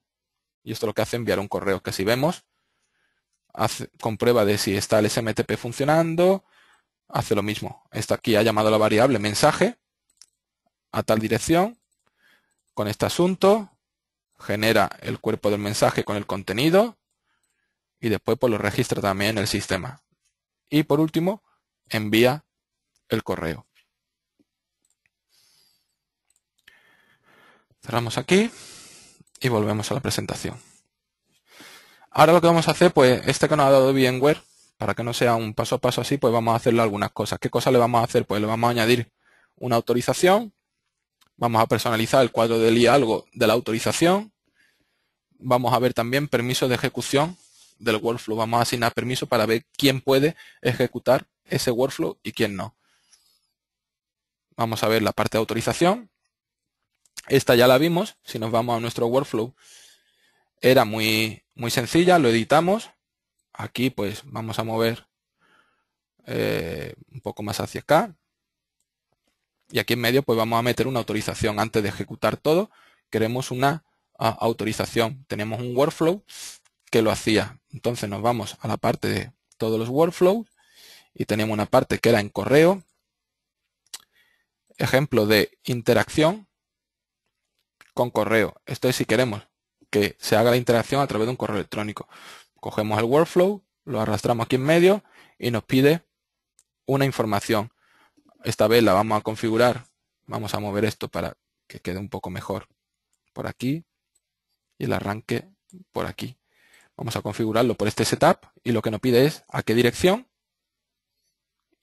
y esto lo que hace es enviar un correo, que si vemos, comprueba de si está el SMTP funcionando, hace lo mismo. está aquí ha llamado la variable mensaje a tal dirección, con este asunto, genera el cuerpo del mensaje con el contenido y después pues, lo registra también el sistema. Y por último, envía el correo. Cerramos aquí y volvemos a la presentación. Ahora lo que vamos a hacer, pues este que nos ha dado VMware, para que no sea un paso a paso así, pues vamos a hacerle algunas cosas. ¿Qué cosas le vamos a hacer? Pues le vamos a añadir una autorización Vamos a personalizar el cuadro del diálogo de la autorización. Vamos a ver también permisos de ejecución del workflow. Vamos a asignar permiso para ver quién puede ejecutar ese workflow y quién no. Vamos a ver la parte de autorización. Esta ya la vimos. Si nos vamos a nuestro workflow, era muy, muy sencilla. Lo editamos. Aquí pues vamos a mover eh, un poco más hacia acá. Y aquí en medio pues vamos a meter una autorización. Antes de ejecutar todo, queremos una ah, autorización. Tenemos un workflow que lo hacía. Entonces nos vamos a la parte de todos los workflows y tenemos una parte que era en correo. Ejemplo de interacción con correo. Esto es si queremos que se haga la interacción a través de un correo electrónico. Cogemos el workflow, lo arrastramos aquí en medio y nos pide una información esta vez la vamos a configurar. Vamos a mover esto para que quede un poco mejor por aquí y el arranque por aquí. Vamos a configurarlo por este setup y lo que nos pide es a qué dirección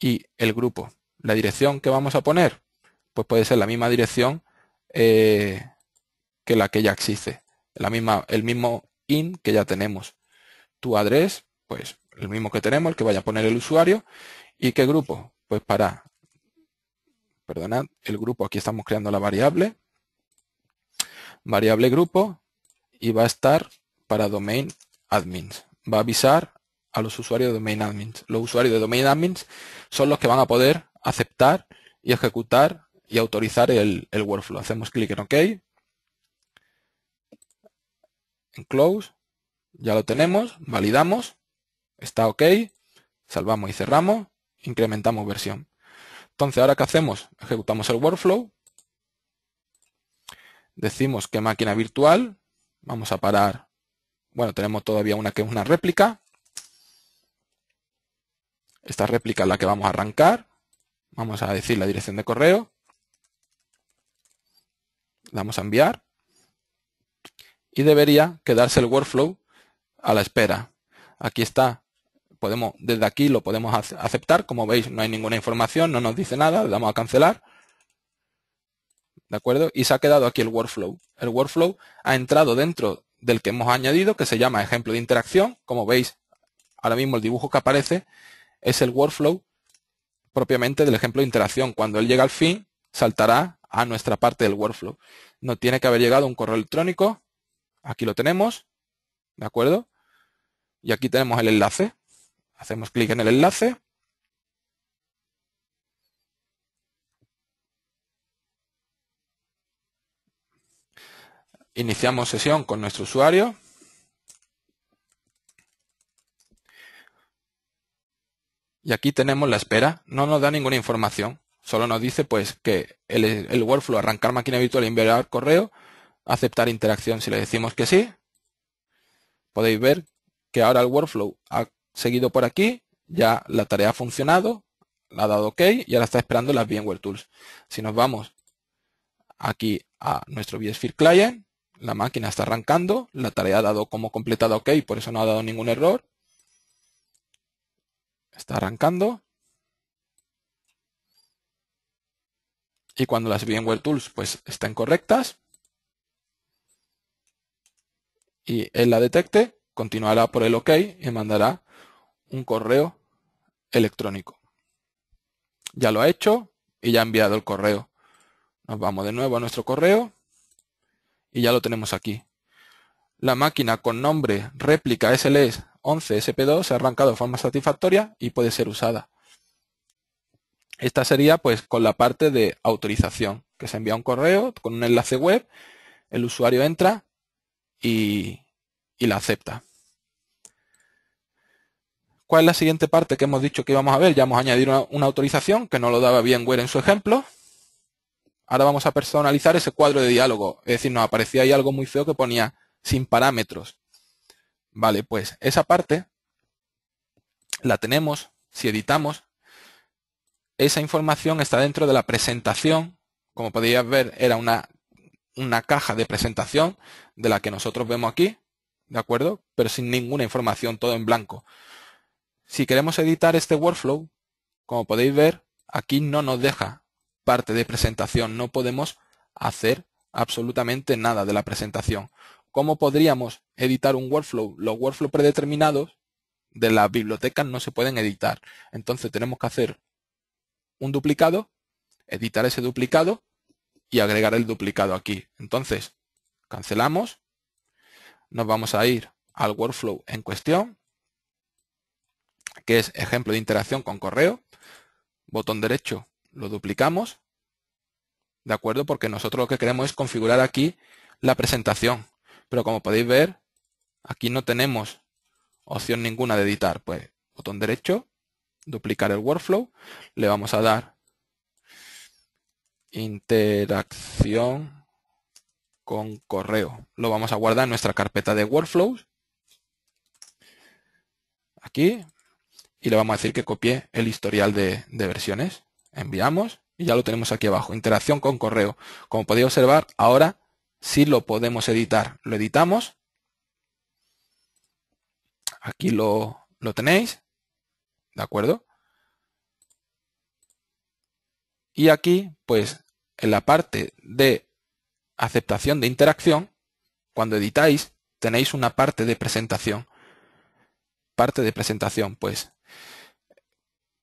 y el grupo. La dirección que vamos a poner, pues puede ser la misma dirección eh, que la que ya existe. La misma, el mismo in que ya tenemos. Tu address, pues el mismo que tenemos, el que vaya a poner el usuario. ¿Y qué grupo? Pues para perdonad, el grupo, aquí estamos creando la variable, variable grupo, y va a estar para domain admins. Va a avisar a los usuarios de domain admins. Los usuarios de domain admins son los que van a poder aceptar y ejecutar y autorizar el, workflow. Hacemos clic en OK. En Close. Ya lo tenemos. Validamos. Está OK. Salvamos y cerramos. Incrementamos versión. Entonces, ¿ahora qué hacemos? Ejecutamos el workflow. Decimos que máquina virtual. Vamos a parar. Bueno, tenemos todavía una que es una réplica. Esta réplica es la que vamos a arrancar. Vamos a decir la dirección de correo. Damos a enviar. Y debería quedarse el workflow a la espera. Aquí está podemos, desde aquí lo podemos aceptar. Como veis, no hay ninguna información, no nos dice nada, le damos a cancelar. ¿De acuerdo? Y se ha quedado aquí el workflow. El workflow ha entrado dentro del que hemos añadido, que se llama ejemplo de interacción. Como veis, ahora mismo el dibujo que aparece es el workflow propiamente del ejemplo de interacción. Cuando él llega al fin, saltará a nuestra parte del workflow. No tiene que haber llegado un correo electrónico. Aquí lo tenemos. ¿De acuerdo? Y aquí tenemos el enlace. Hacemos clic en el enlace. Iniciamos sesión con nuestro usuario. Y aquí tenemos la espera. No nos da ninguna información. Solo nos dice pues que el, workflow arrancar máquina virtual e enviar correo, aceptar interacción si le decimos que sí. Podéis ver que ahora el workflow ha seguido por aquí, ya la tarea ha funcionado, la ha dado OK y ahora está esperando las VMware Tools. Si nos vamos aquí a nuestro vSphere Client, la máquina está arrancando, la tarea ha dado como completada OK, por eso no ha dado ningún error. Está arrancando. Y cuando las VMware Tools pues estén correctas y él la detecte, continuará por el OK y mandará un correo electrónico. Ya lo ha hecho y ya ha enviado el correo. Nos vamos de nuevo a nuestro correo y ya lo tenemos aquí. La máquina con nombre réplica SLS 11SP2 se ha arrancado de forma satisfactoria y puede ser usada. Esta sería pues con la parte de autorización, que se envía un correo con un enlace web, el usuario entra y, y la acepta. ¿Cuál es la siguiente parte que hemos dicho que íbamos a ver? Ya hemos añadido una, autorización, que no lo daba bien Güera en su ejemplo. Ahora vamos a personalizar ese cuadro de diálogo. Es decir, nos aparecía ahí algo muy feo que ponía sin parámetros. Vale, pues esa parte la tenemos, si editamos, esa información está dentro de la presentación. Como podéis ver, era una, una caja de presentación de la que nosotros vemos aquí, ¿de acuerdo? Pero sin ninguna información, todo en blanco. Si queremos editar este workflow, como podéis ver, aquí no nos deja parte de presentación, no podemos hacer absolutamente nada de la presentación. ¿Cómo podríamos editar un workflow? Los workflows predeterminados de la biblioteca no se pueden editar. Entonces tenemos que hacer un duplicado, editar ese duplicado y agregar el duplicado aquí. Entonces, cancelamos, nos vamos a ir al workflow en cuestión, que es ejemplo de interacción con correo. Botón derecho lo duplicamos, ¿de acuerdo? Porque nosotros lo que queremos es configurar aquí la presentación. Pero como podéis ver, aquí no tenemos opción ninguna de editar. Pues botón derecho, duplicar el workflow, le vamos a dar interacción con correo. Lo vamos a guardar en nuestra carpeta de workflows. Aquí y le vamos a decir que copie el historial de, versiones. Enviamos y ya lo tenemos aquí abajo. Interacción con correo. Como podéis observar, ahora sí lo podemos editar. Lo editamos. Aquí lo, lo tenéis. ¿De acuerdo? Y aquí, pues, en la parte de aceptación de interacción, cuando editáis, tenéis una parte de presentación. Parte de presentación, pues,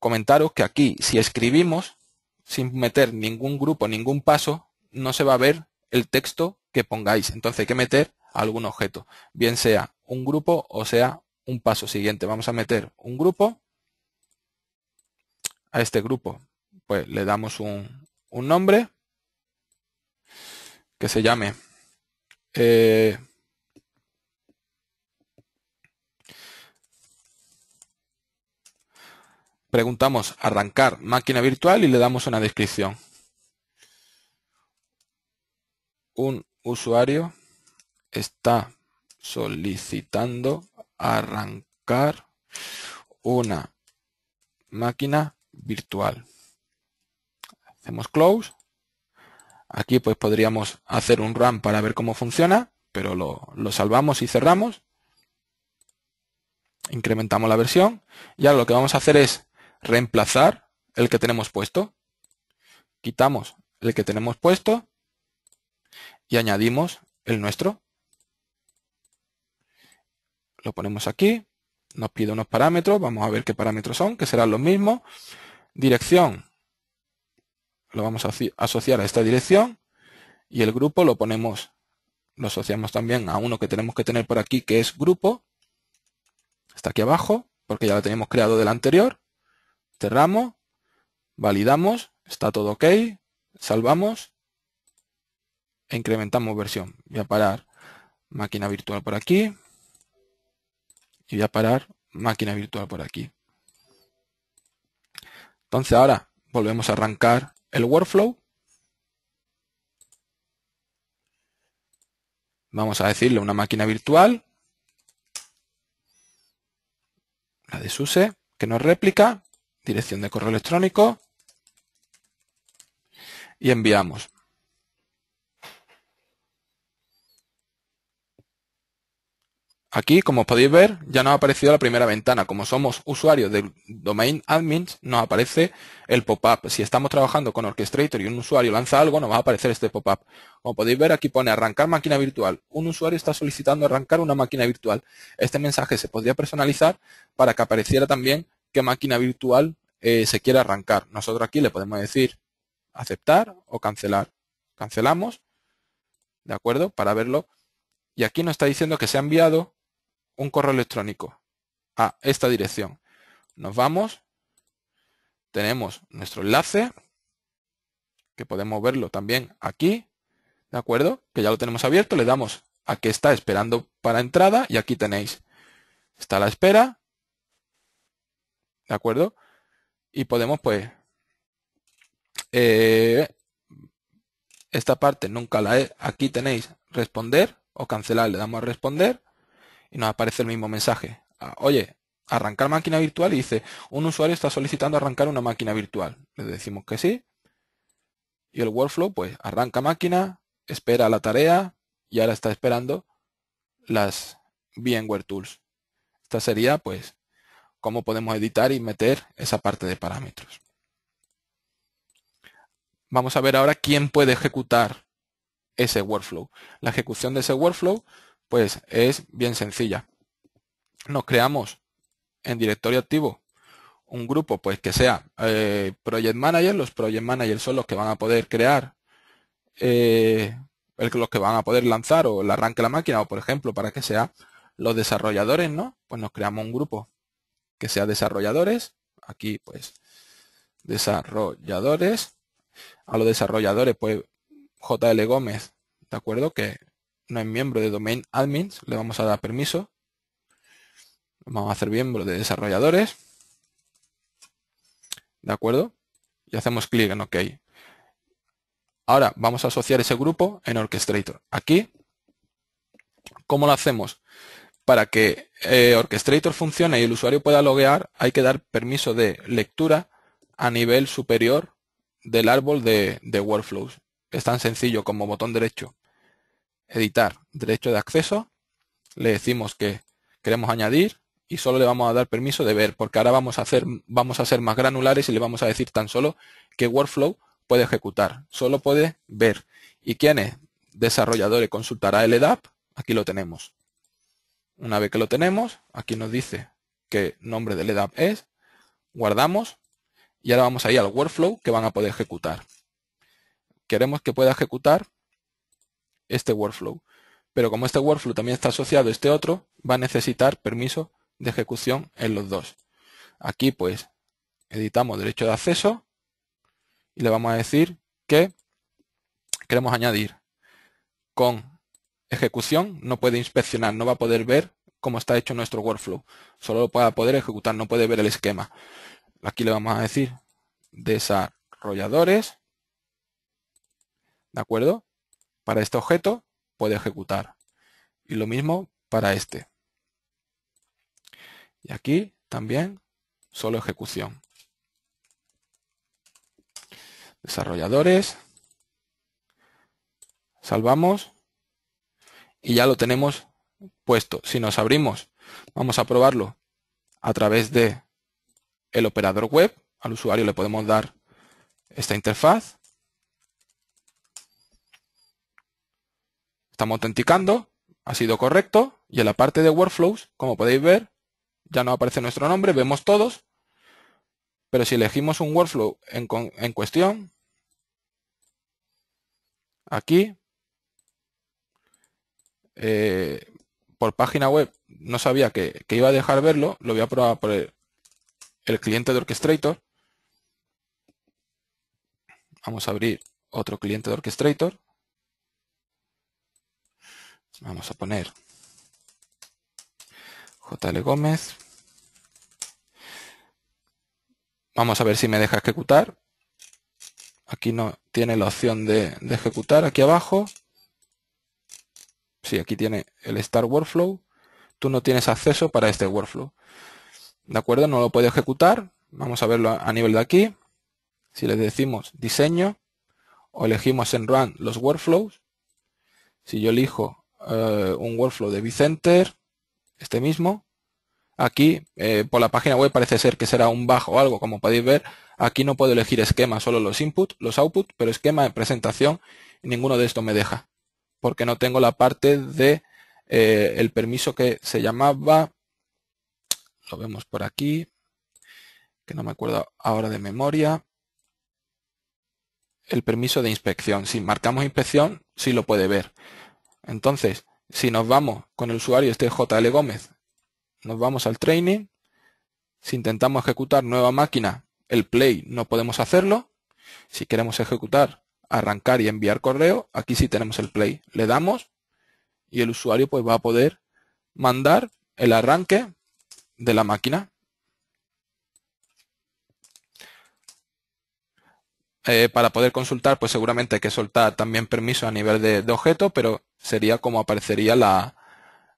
comentaros que aquí, si escribimos, sin meter ningún grupo, ningún paso, no se va a ver el texto que pongáis. Entonces hay que meter algún objeto, bien sea un grupo o sea un paso siguiente. Vamos a meter un grupo. A este grupo, pues le damos un, nombre que se llame eh, preguntamos arrancar máquina virtual y le damos una descripción. Un usuario está solicitando arrancar una máquina virtual. Hacemos close. Aquí pues podríamos hacer un run para ver cómo funciona, pero lo, lo salvamos y cerramos. Incrementamos la versión. Y ahora lo que vamos a hacer es reemplazar el que tenemos puesto. Quitamos el que tenemos puesto y añadimos el nuestro. Lo ponemos aquí, nos pide unos parámetros, vamos a ver qué parámetros son, que serán los mismos. Dirección, lo vamos a asociar a esta dirección y el grupo lo ponemos, lo asociamos también a uno que tenemos que tener por aquí, que es grupo, está aquí abajo, porque ya lo tenemos creado del anterior cerramos, validamos, está todo ok, salvamos e incrementamos versión. Voy a parar máquina virtual por aquí y voy a parar máquina virtual por aquí. Entonces ahora volvemos a arrancar el workflow. Vamos a decirle una máquina virtual, la de SUSE, que nos réplica, dirección de correo electrónico y enviamos. Aquí, como podéis ver, ya nos ha aparecido la primera ventana. Como somos usuarios del domain admins, nos aparece el pop-up. Si estamos trabajando con Orchestrator y un usuario lanza algo, nos va a aparecer este pop-up. Como podéis ver, aquí pone arrancar máquina virtual. Un usuario está solicitando arrancar una máquina virtual. Este mensaje se podría personalizar para que apareciera también qué máquina virtual eh, se quiere arrancar. Nosotros aquí le podemos decir aceptar o cancelar. Cancelamos, ¿de acuerdo? Para verlo. Y aquí nos está diciendo que se ha enviado un correo electrónico a esta dirección. Nos vamos, tenemos nuestro enlace, que podemos verlo también aquí, ¿de acuerdo? Que ya lo tenemos abierto, le damos a que está esperando para entrada y aquí tenéis. Está la espera, ¿de acuerdo? Y podemos pues... Eh, esta parte nunca la he... Aquí tenéis responder o cancelar, le damos a responder y nos aparece el mismo mensaje. Ah, oye, arrancar máquina virtual y dice, un usuario está solicitando arrancar una máquina virtual. Le decimos que sí. Y el workflow pues arranca máquina, espera la tarea y ahora está esperando las VMware Tools. Esta sería pues cómo podemos editar y meter esa parte de parámetros. Vamos a ver ahora quién puede ejecutar ese workflow. La ejecución de ese workflow pues es bien sencilla. Nos creamos en directorio activo un grupo pues que sea eh, project manager. Los project Manager son los que van a poder crear eh, los que van a poder lanzar o el arranque la máquina o por ejemplo para que sea los desarrolladores, ¿no? Pues nos creamos un grupo que sea desarrolladores. Aquí pues desarrolladores. A los desarrolladores pues JL Gómez, ¿de acuerdo? Que no es miembro de domain admins, le vamos a dar permiso. Vamos a hacer miembro de desarrolladores. ¿De acuerdo? Y hacemos clic en OK. Ahora vamos a asociar ese grupo en Orchestrator. Aquí, ¿cómo lo hacemos? Para que eh, Orchestrator funcione y el usuario pueda loguear, hay que dar permiso de lectura a nivel superior del árbol de, workflows. Es tan sencillo como botón derecho, editar, derecho de acceso, le decimos que queremos añadir y solo le vamos a dar permiso de ver, porque ahora vamos a hacer, vamos a ser más granulares y le vamos a decir tan solo que workflow puede ejecutar, solo puede ver. ¿Y quién es? Desarrollador y consultará el EDAP, aquí lo tenemos. Una vez que lo tenemos, aquí nos dice qué nombre del EDAP es, guardamos y ahora vamos ir al workflow que van a poder ejecutar. Queremos que pueda ejecutar este workflow, pero como este workflow también está asociado a este otro, va a necesitar permiso de ejecución en los dos. Aquí pues editamos derecho de acceso y le vamos a decir que queremos añadir con ejecución no puede inspeccionar, no va a poder ver cómo está hecho nuestro workflow. Solo lo poder ejecutar, no puede ver el esquema. Aquí le vamos a decir desarrolladores, ¿de acuerdo? Para este objeto puede ejecutar. Y lo mismo para este. Y aquí también solo ejecución. Desarrolladores. Salvamos y ya lo tenemos puesto. Si nos abrimos, vamos a probarlo a través de el operador web. Al usuario le podemos dar esta interfaz. Estamos autenticando, ha sido correcto. Y en la parte de Workflows, como podéis ver, ya no aparece nuestro nombre, vemos todos. Pero si elegimos un workflow en, en cuestión, aquí eh, por página web no sabía que, iba a dejar verlo, lo voy a probar por el, cliente de Orchestrator. Vamos a abrir otro cliente de Orchestrator. Vamos a poner JL Gómez. Vamos a ver si me deja ejecutar. Aquí no tiene la opción de ejecutar aquí abajo. Sí, aquí tiene el start workflow. Tú no tienes acceso para este workflow. ¿De acuerdo? No lo puede ejecutar. Vamos a verlo a nivel de aquí. Si le decimos diseño o elegimos en run los workflows. Si yo elijo eh, un workflow de vCenter, este mismo, aquí eh, por la página web parece ser que será un bajo o algo, como podéis ver. Aquí no puedo elegir esquema, solo los inputs, los outputs, pero esquema de presentación, ninguno de estos me deja porque no tengo la parte de eh, el permiso que se llamaba, lo vemos por aquí, que no me acuerdo ahora de memoria, el permiso de inspección. Si marcamos inspección, sí lo puede ver. Entonces, si nos vamos con el usuario este JL Gómez, nos vamos al training, si intentamos ejecutar nueva máquina, el play no podemos hacerlo. Si queremos ejecutar arrancar y enviar correo, aquí sí tenemos el play. Le damos y el usuario pues va a poder mandar el arranque de la máquina. Eh, para poder consultar, pues seguramente hay que soltar también permiso a nivel de, de objeto, pero sería como aparecería la,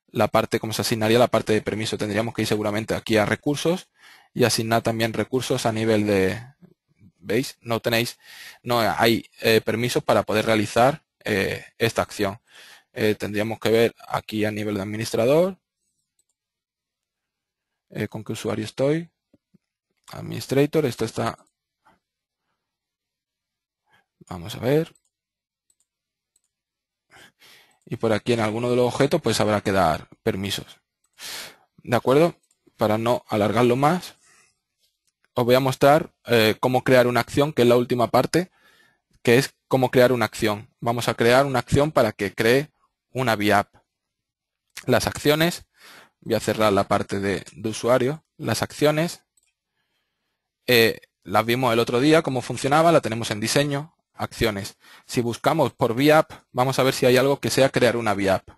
la parte, como se asignaría la parte de permiso. Tendríamos que ir seguramente aquí a recursos y asignar también recursos a nivel de, ¿Veis? No tenéis, no hay eh, permisos para poder realizar eh, esta acción. Eh, tendríamos que ver aquí a nivel de administrador, con qué usuario estoy, administrator, esto está, vamos a ver, y por aquí en alguno de los objetos pues habrá que dar permisos. ¿De acuerdo? Para no alargarlo más, os voy a mostrar eh, cómo crear una acción, que es la última parte, que es cómo crear una acción. Vamos a crear una acción para que cree una V-App. Las acciones, voy a cerrar la parte de, usuario, las acciones, eh, las vimos el otro día, cómo funcionaba, la tenemos en diseño, acciones. Si buscamos por V-App, vamos a ver si hay algo que sea crear una V-App.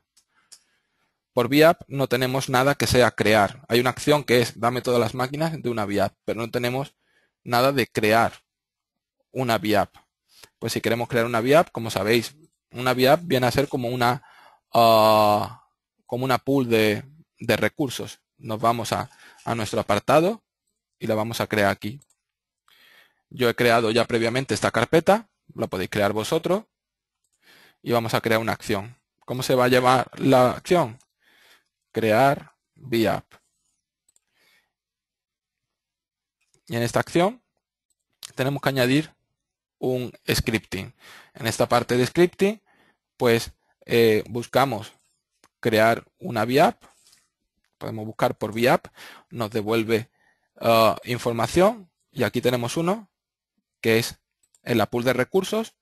Por VIAP no tenemos nada que sea crear. Hay una acción que es dame todas las máquinas de una VIAP, pero no tenemos nada de crear una VIAP. Pues si queremos crear una VIAP, como sabéis, una VIAP viene a ser como una ah, como una pool de, recursos. Nos vamos a nuestro apartado y la vamos a crear aquí. Yo he creado ya previamente esta carpeta, la podéis crear vosotros y vamos a crear una acción. ¿Cómo se va a llevar la acción? crear VApp. Y en esta acción tenemos que añadir un scripting. En esta parte de scripting, pues eh, buscamos crear una VApp. Podemos buscar por VApp, nos devuelve ah, información y aquí tenemos uno que es en la pool de recursos,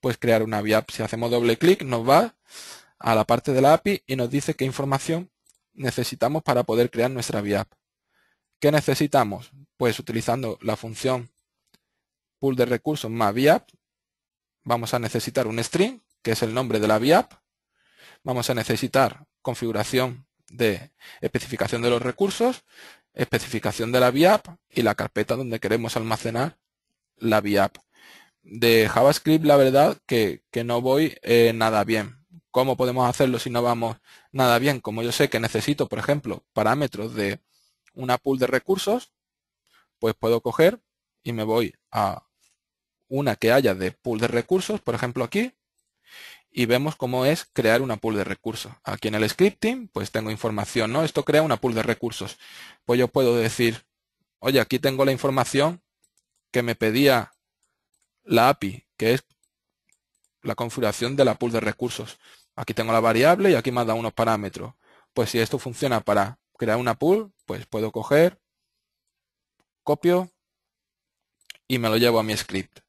pues crear una VApp. Si hacemos doble clic nos va a la parte de la API y nos dice qué información necesitamos para poder crear nuestra VIAP. ¿Qué necesitamos? Pues utilizando la función pool de recursos más VIAP, vamos a necesitar un string, que es el nombre de la VIAP. Vamos a necesitar configuración de especificación de los recursos, especificación de la VIAP y la carpeta donde queremos almacenar la VIAP. De JavaScript, la verdad que, que no voy eh, nada bien. ¿Cómo podemos hacerlo si no vamos nada bien? Como yo sé que necesito, por ejemplo, parámetros de una pool de recursos, pues puedo coger y me voy a una que haya de pool de recursos, por ejemplo aquí, y vemos cómo es crear una pool de recursos. Aquí en el scripting, pues tengo información, ¿no? Esto crea una pool de recursos. Pues yo puedo decir, oye, aquí tengo la información que me pedía la API, que es la configuración de la pool de recursos. Aquí tengo la variable y aquí me ha dado unos parámetros. Pues si esto funciona para crear una pool, pues puedo coger, copio y me lo llevo a mi script.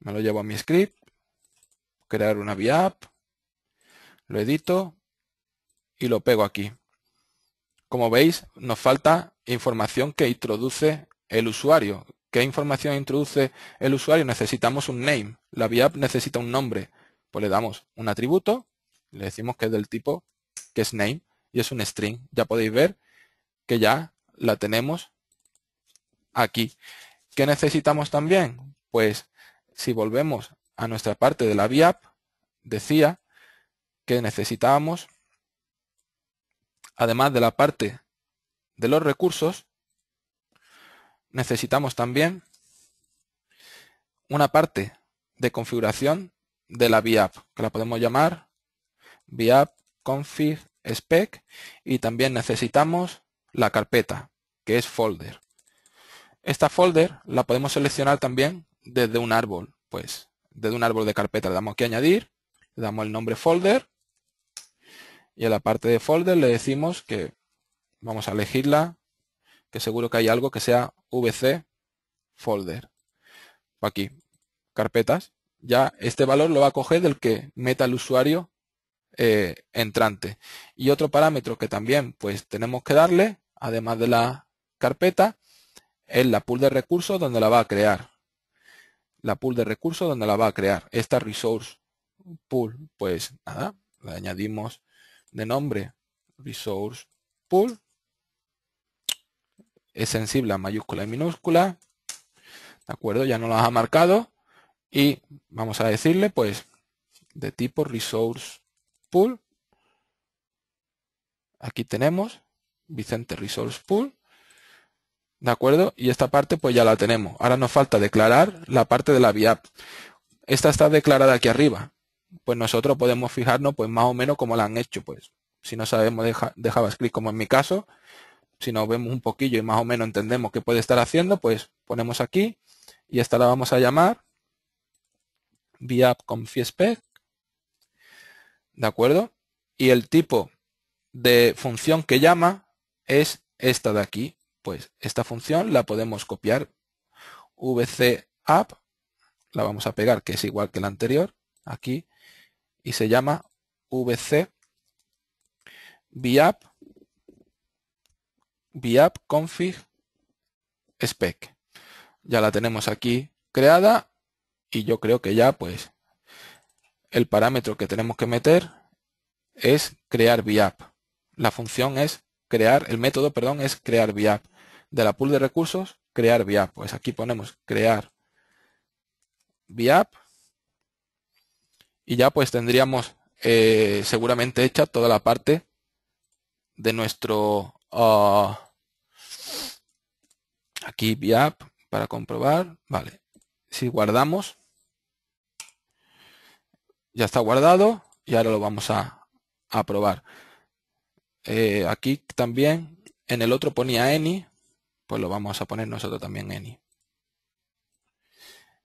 Me lo llevo a mi script, crear una VApp, lo edito y lo pego aquí. Como veis, nos falta información que introduce el usuario. ¿Qué información introduce el usuario? Necesitamos un name. La VApp necesita un nombre. Pues le damos un atributo le decimos que es del tipo que es name y es un string. Ya podéis ver que ya la tenemos aquí. ¿Qué necesitamos también? Pues si volvemos a nuestra parte de la VIAP, decía que necesitábamos, además de la parte de los recursos, necesitamos también una parte de configuración de la VIAP, que la podemos llamar via config, spec y también necesitamos la carpeta, que es folder. Esta folder la podemos seleccionar también desde un árbol, pues desde un árbol de carpeta le damos aquí añadir, le damos el nombre folder y en la parte de folder le decimos que vamos a elegirla, que seguro que hay algo que sea vc folder. Aquí, carpetas. Ya este valor lo va a coger del que meta el usuario eh, entrante. Y otro parámetro que también pues tenemos que darle, además de la carpeta, es la pool de recursos donde la va a crear. La pool de recursos donde la va a crear. Esta resource pool, pues nada, le añadimos de nombre resource pool. Es sensible a mayúscula y minúscula. ¿De acuerdo? Ya no las ha marcado. Y vamos a decirle, pues, de tipo resource Pool. Aquí tenemos Vicente Resource Pool. ¿De acuerdo? Y esta parte pues ya la tenemos. Ahora nos falta declarar la parte de la VIAP. Esta está declarada aquí arriba. Pues nosotros podemos fijarnos pues más o menos como la han hecho. pues Si no sabemos de, JavaScript como en mi caso, si nos vemos un poquillo y más o menos entendemos qué puede estar haciendo, pues ponemos aquí y esta la vamos a llamar VIAP confi ¿De acuerdo? Y el tipo de función que llama es esta de aquí. Pues esta función la podemos copiar. vcapp, la vamos a pegar, que es igual que la anterior, aquí, y se llama vc viap config spec. Ya la tenemos aquí creada y yo creo que ya pues el parámetro que tenemos que meter es crear VApp. La función es crear, el método, perdón, es crear VApp. De la pool de recursos, crear VApp. Pues aquí ponemos crear VApp y ya pues tendríamos eh, seguramente hecha toda la parte de nuestro ah, aquí VApp para comprobar. Vale. Si guardamos, ya está guardado y ahora lo vamos a, probar. Eh, aquí también, en el otro ponía any, pues lo vamos a poner nosotros también any.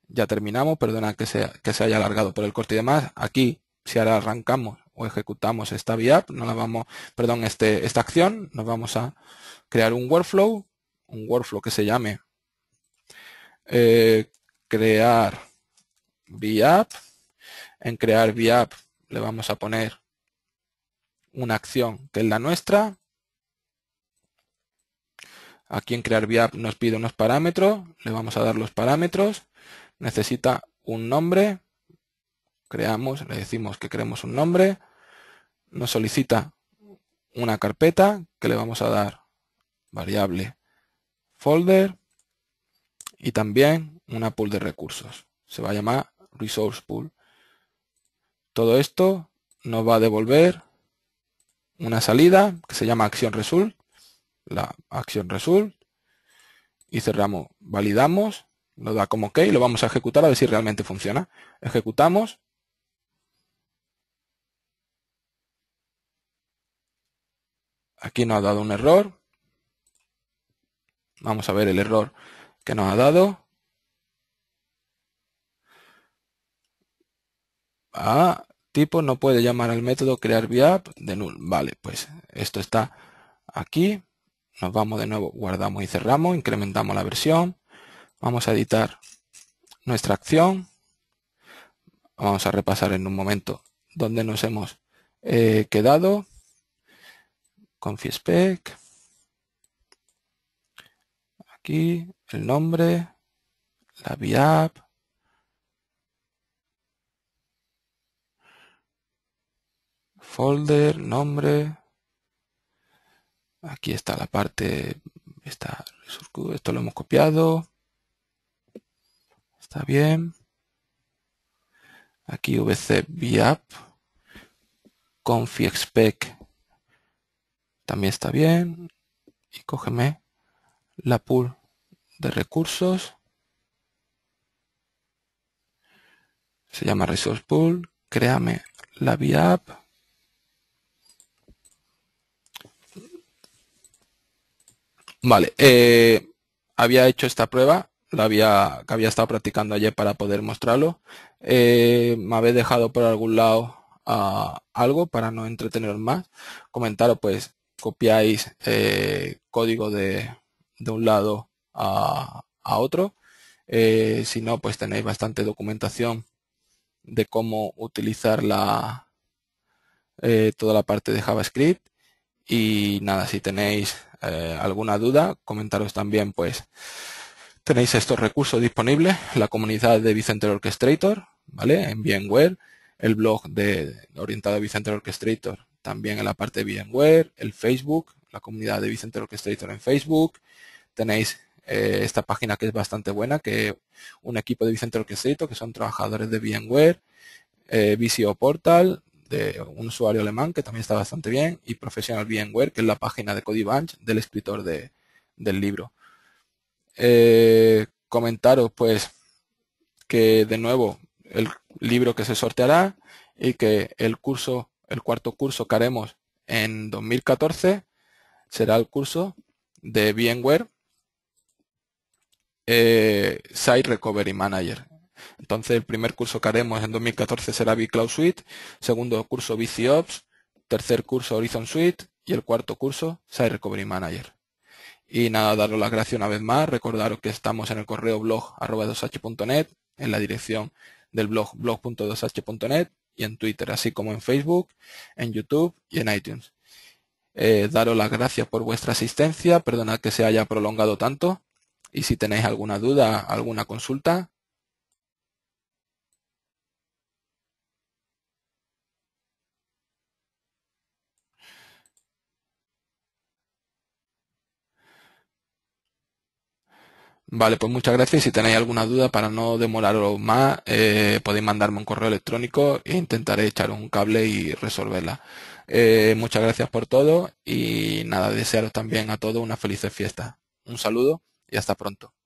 Ya terminamos, perdona que se, que se haya alargado por el corte y demás. Aquí, si ahora arrancamos o ejecutamos esta VApp, no la vamos, perdón, este, esta acción, nos vamos a crear un workflow, un workflow que se llame eh, crear VApp en crear VApp le vamos a poner una acción que es la nuestra. Aquí en crear VApp nos pide unos parámetros, le vamos a dar los parámetros. Necesita un nombre, creamos, le decimos que queremos un nombre. Nos solicita una carpeta que le vamos a dar variable folder y también una pool de recursos. Se va a llamar resource pool. Todo esto nos va a devolver una salida que se llama acción result, la acción result, y cerramos, validamos, nos da como ok, lo vamos a ejecutar a ver si realmente funciona. Ejecutamos. Aquí nos ha dado un error. Vamos a ver el error que nos ha dado. tipo no puede llamar al método crear vía de null. Vale, pues esto está aquí. Nos vamos de nuevo, guardamos y cerramos, incrementamos la versión. Vamos a editar nuestra acción. Vamos a repasar en un momento donde nos hemos eh, quedado quedado. spec. Aquí el nombre, la VApp folder, nombre. Aquí está la parte, está, esto lo hemos copiado. Está bien. Aquí vc viap. Config spec también está bien. Y cógeme la pool de recursos. Se llama resource pool. Créame la vía Vale, eh, había hecho esta prueba, la había, que había estado practicando ayer para poder mostrarlo. Eh, me habéis dejado por algún lado ah, algo para no entreteneros más. Comentaros, pues, copiáis eh, código de, un lado a, otro. si no, pues tenéis bastante documentación de cómo utilizar toda la parte de JavaScript. Y nada, si tenéis eh, alguna duda, comentaros también, pues tenéis estos recursos disponibles, la comunidad de Vicente Orchestrator, ¿vale? En VMware, el blog de orientado a Vicente Orchestrator, también en la parte de VMware, el Facebook, la comunidad de Vicente Orchestrator en Facebook, tenéis eh, esta página que es bastante buena, que un equipo de Vicente Orchestrator, que son trabajadores de VMware, eh, VCO Portal, de un usuario alemán que también está bastante bien y profesional VMware, que es la página de Cody Bunch del escritor de, del libro. Eh, comentaros pues que de nuevo el libro que se sorteará y que el curso, el cuarto curso que haremos en 2014 será el curso de VMware eh, Site Recovery Manager. Entonces, el primer curso que haremos en 2014 será vCloud Suite, segundo curso VCOps, tercer curso Horizon Suite y el cuarto curso Site Recovery Manager. Y nada, daros las gracias una vez más, recordaros que estamos en el correo blog hnet en la dirección del blog blog.2h.net y en Twitter, así como en Facebook, en YouTube y en iTunes. Eh, daros las gracias por vuestra asistencia, perdonad que se haya prolongado tanto y si tenéis alguna duda, alguna consulta, Vale, pues muchas gracias. Si tenéis alguna duda, para no demoraros más, eh, podéis mandarme un correo electrónico e intentaré echar un cable y resolverla. Eh, muchas gracias por todo y nada, desearos también a todos una feliz fiesta. Un saludo y hasta pronto.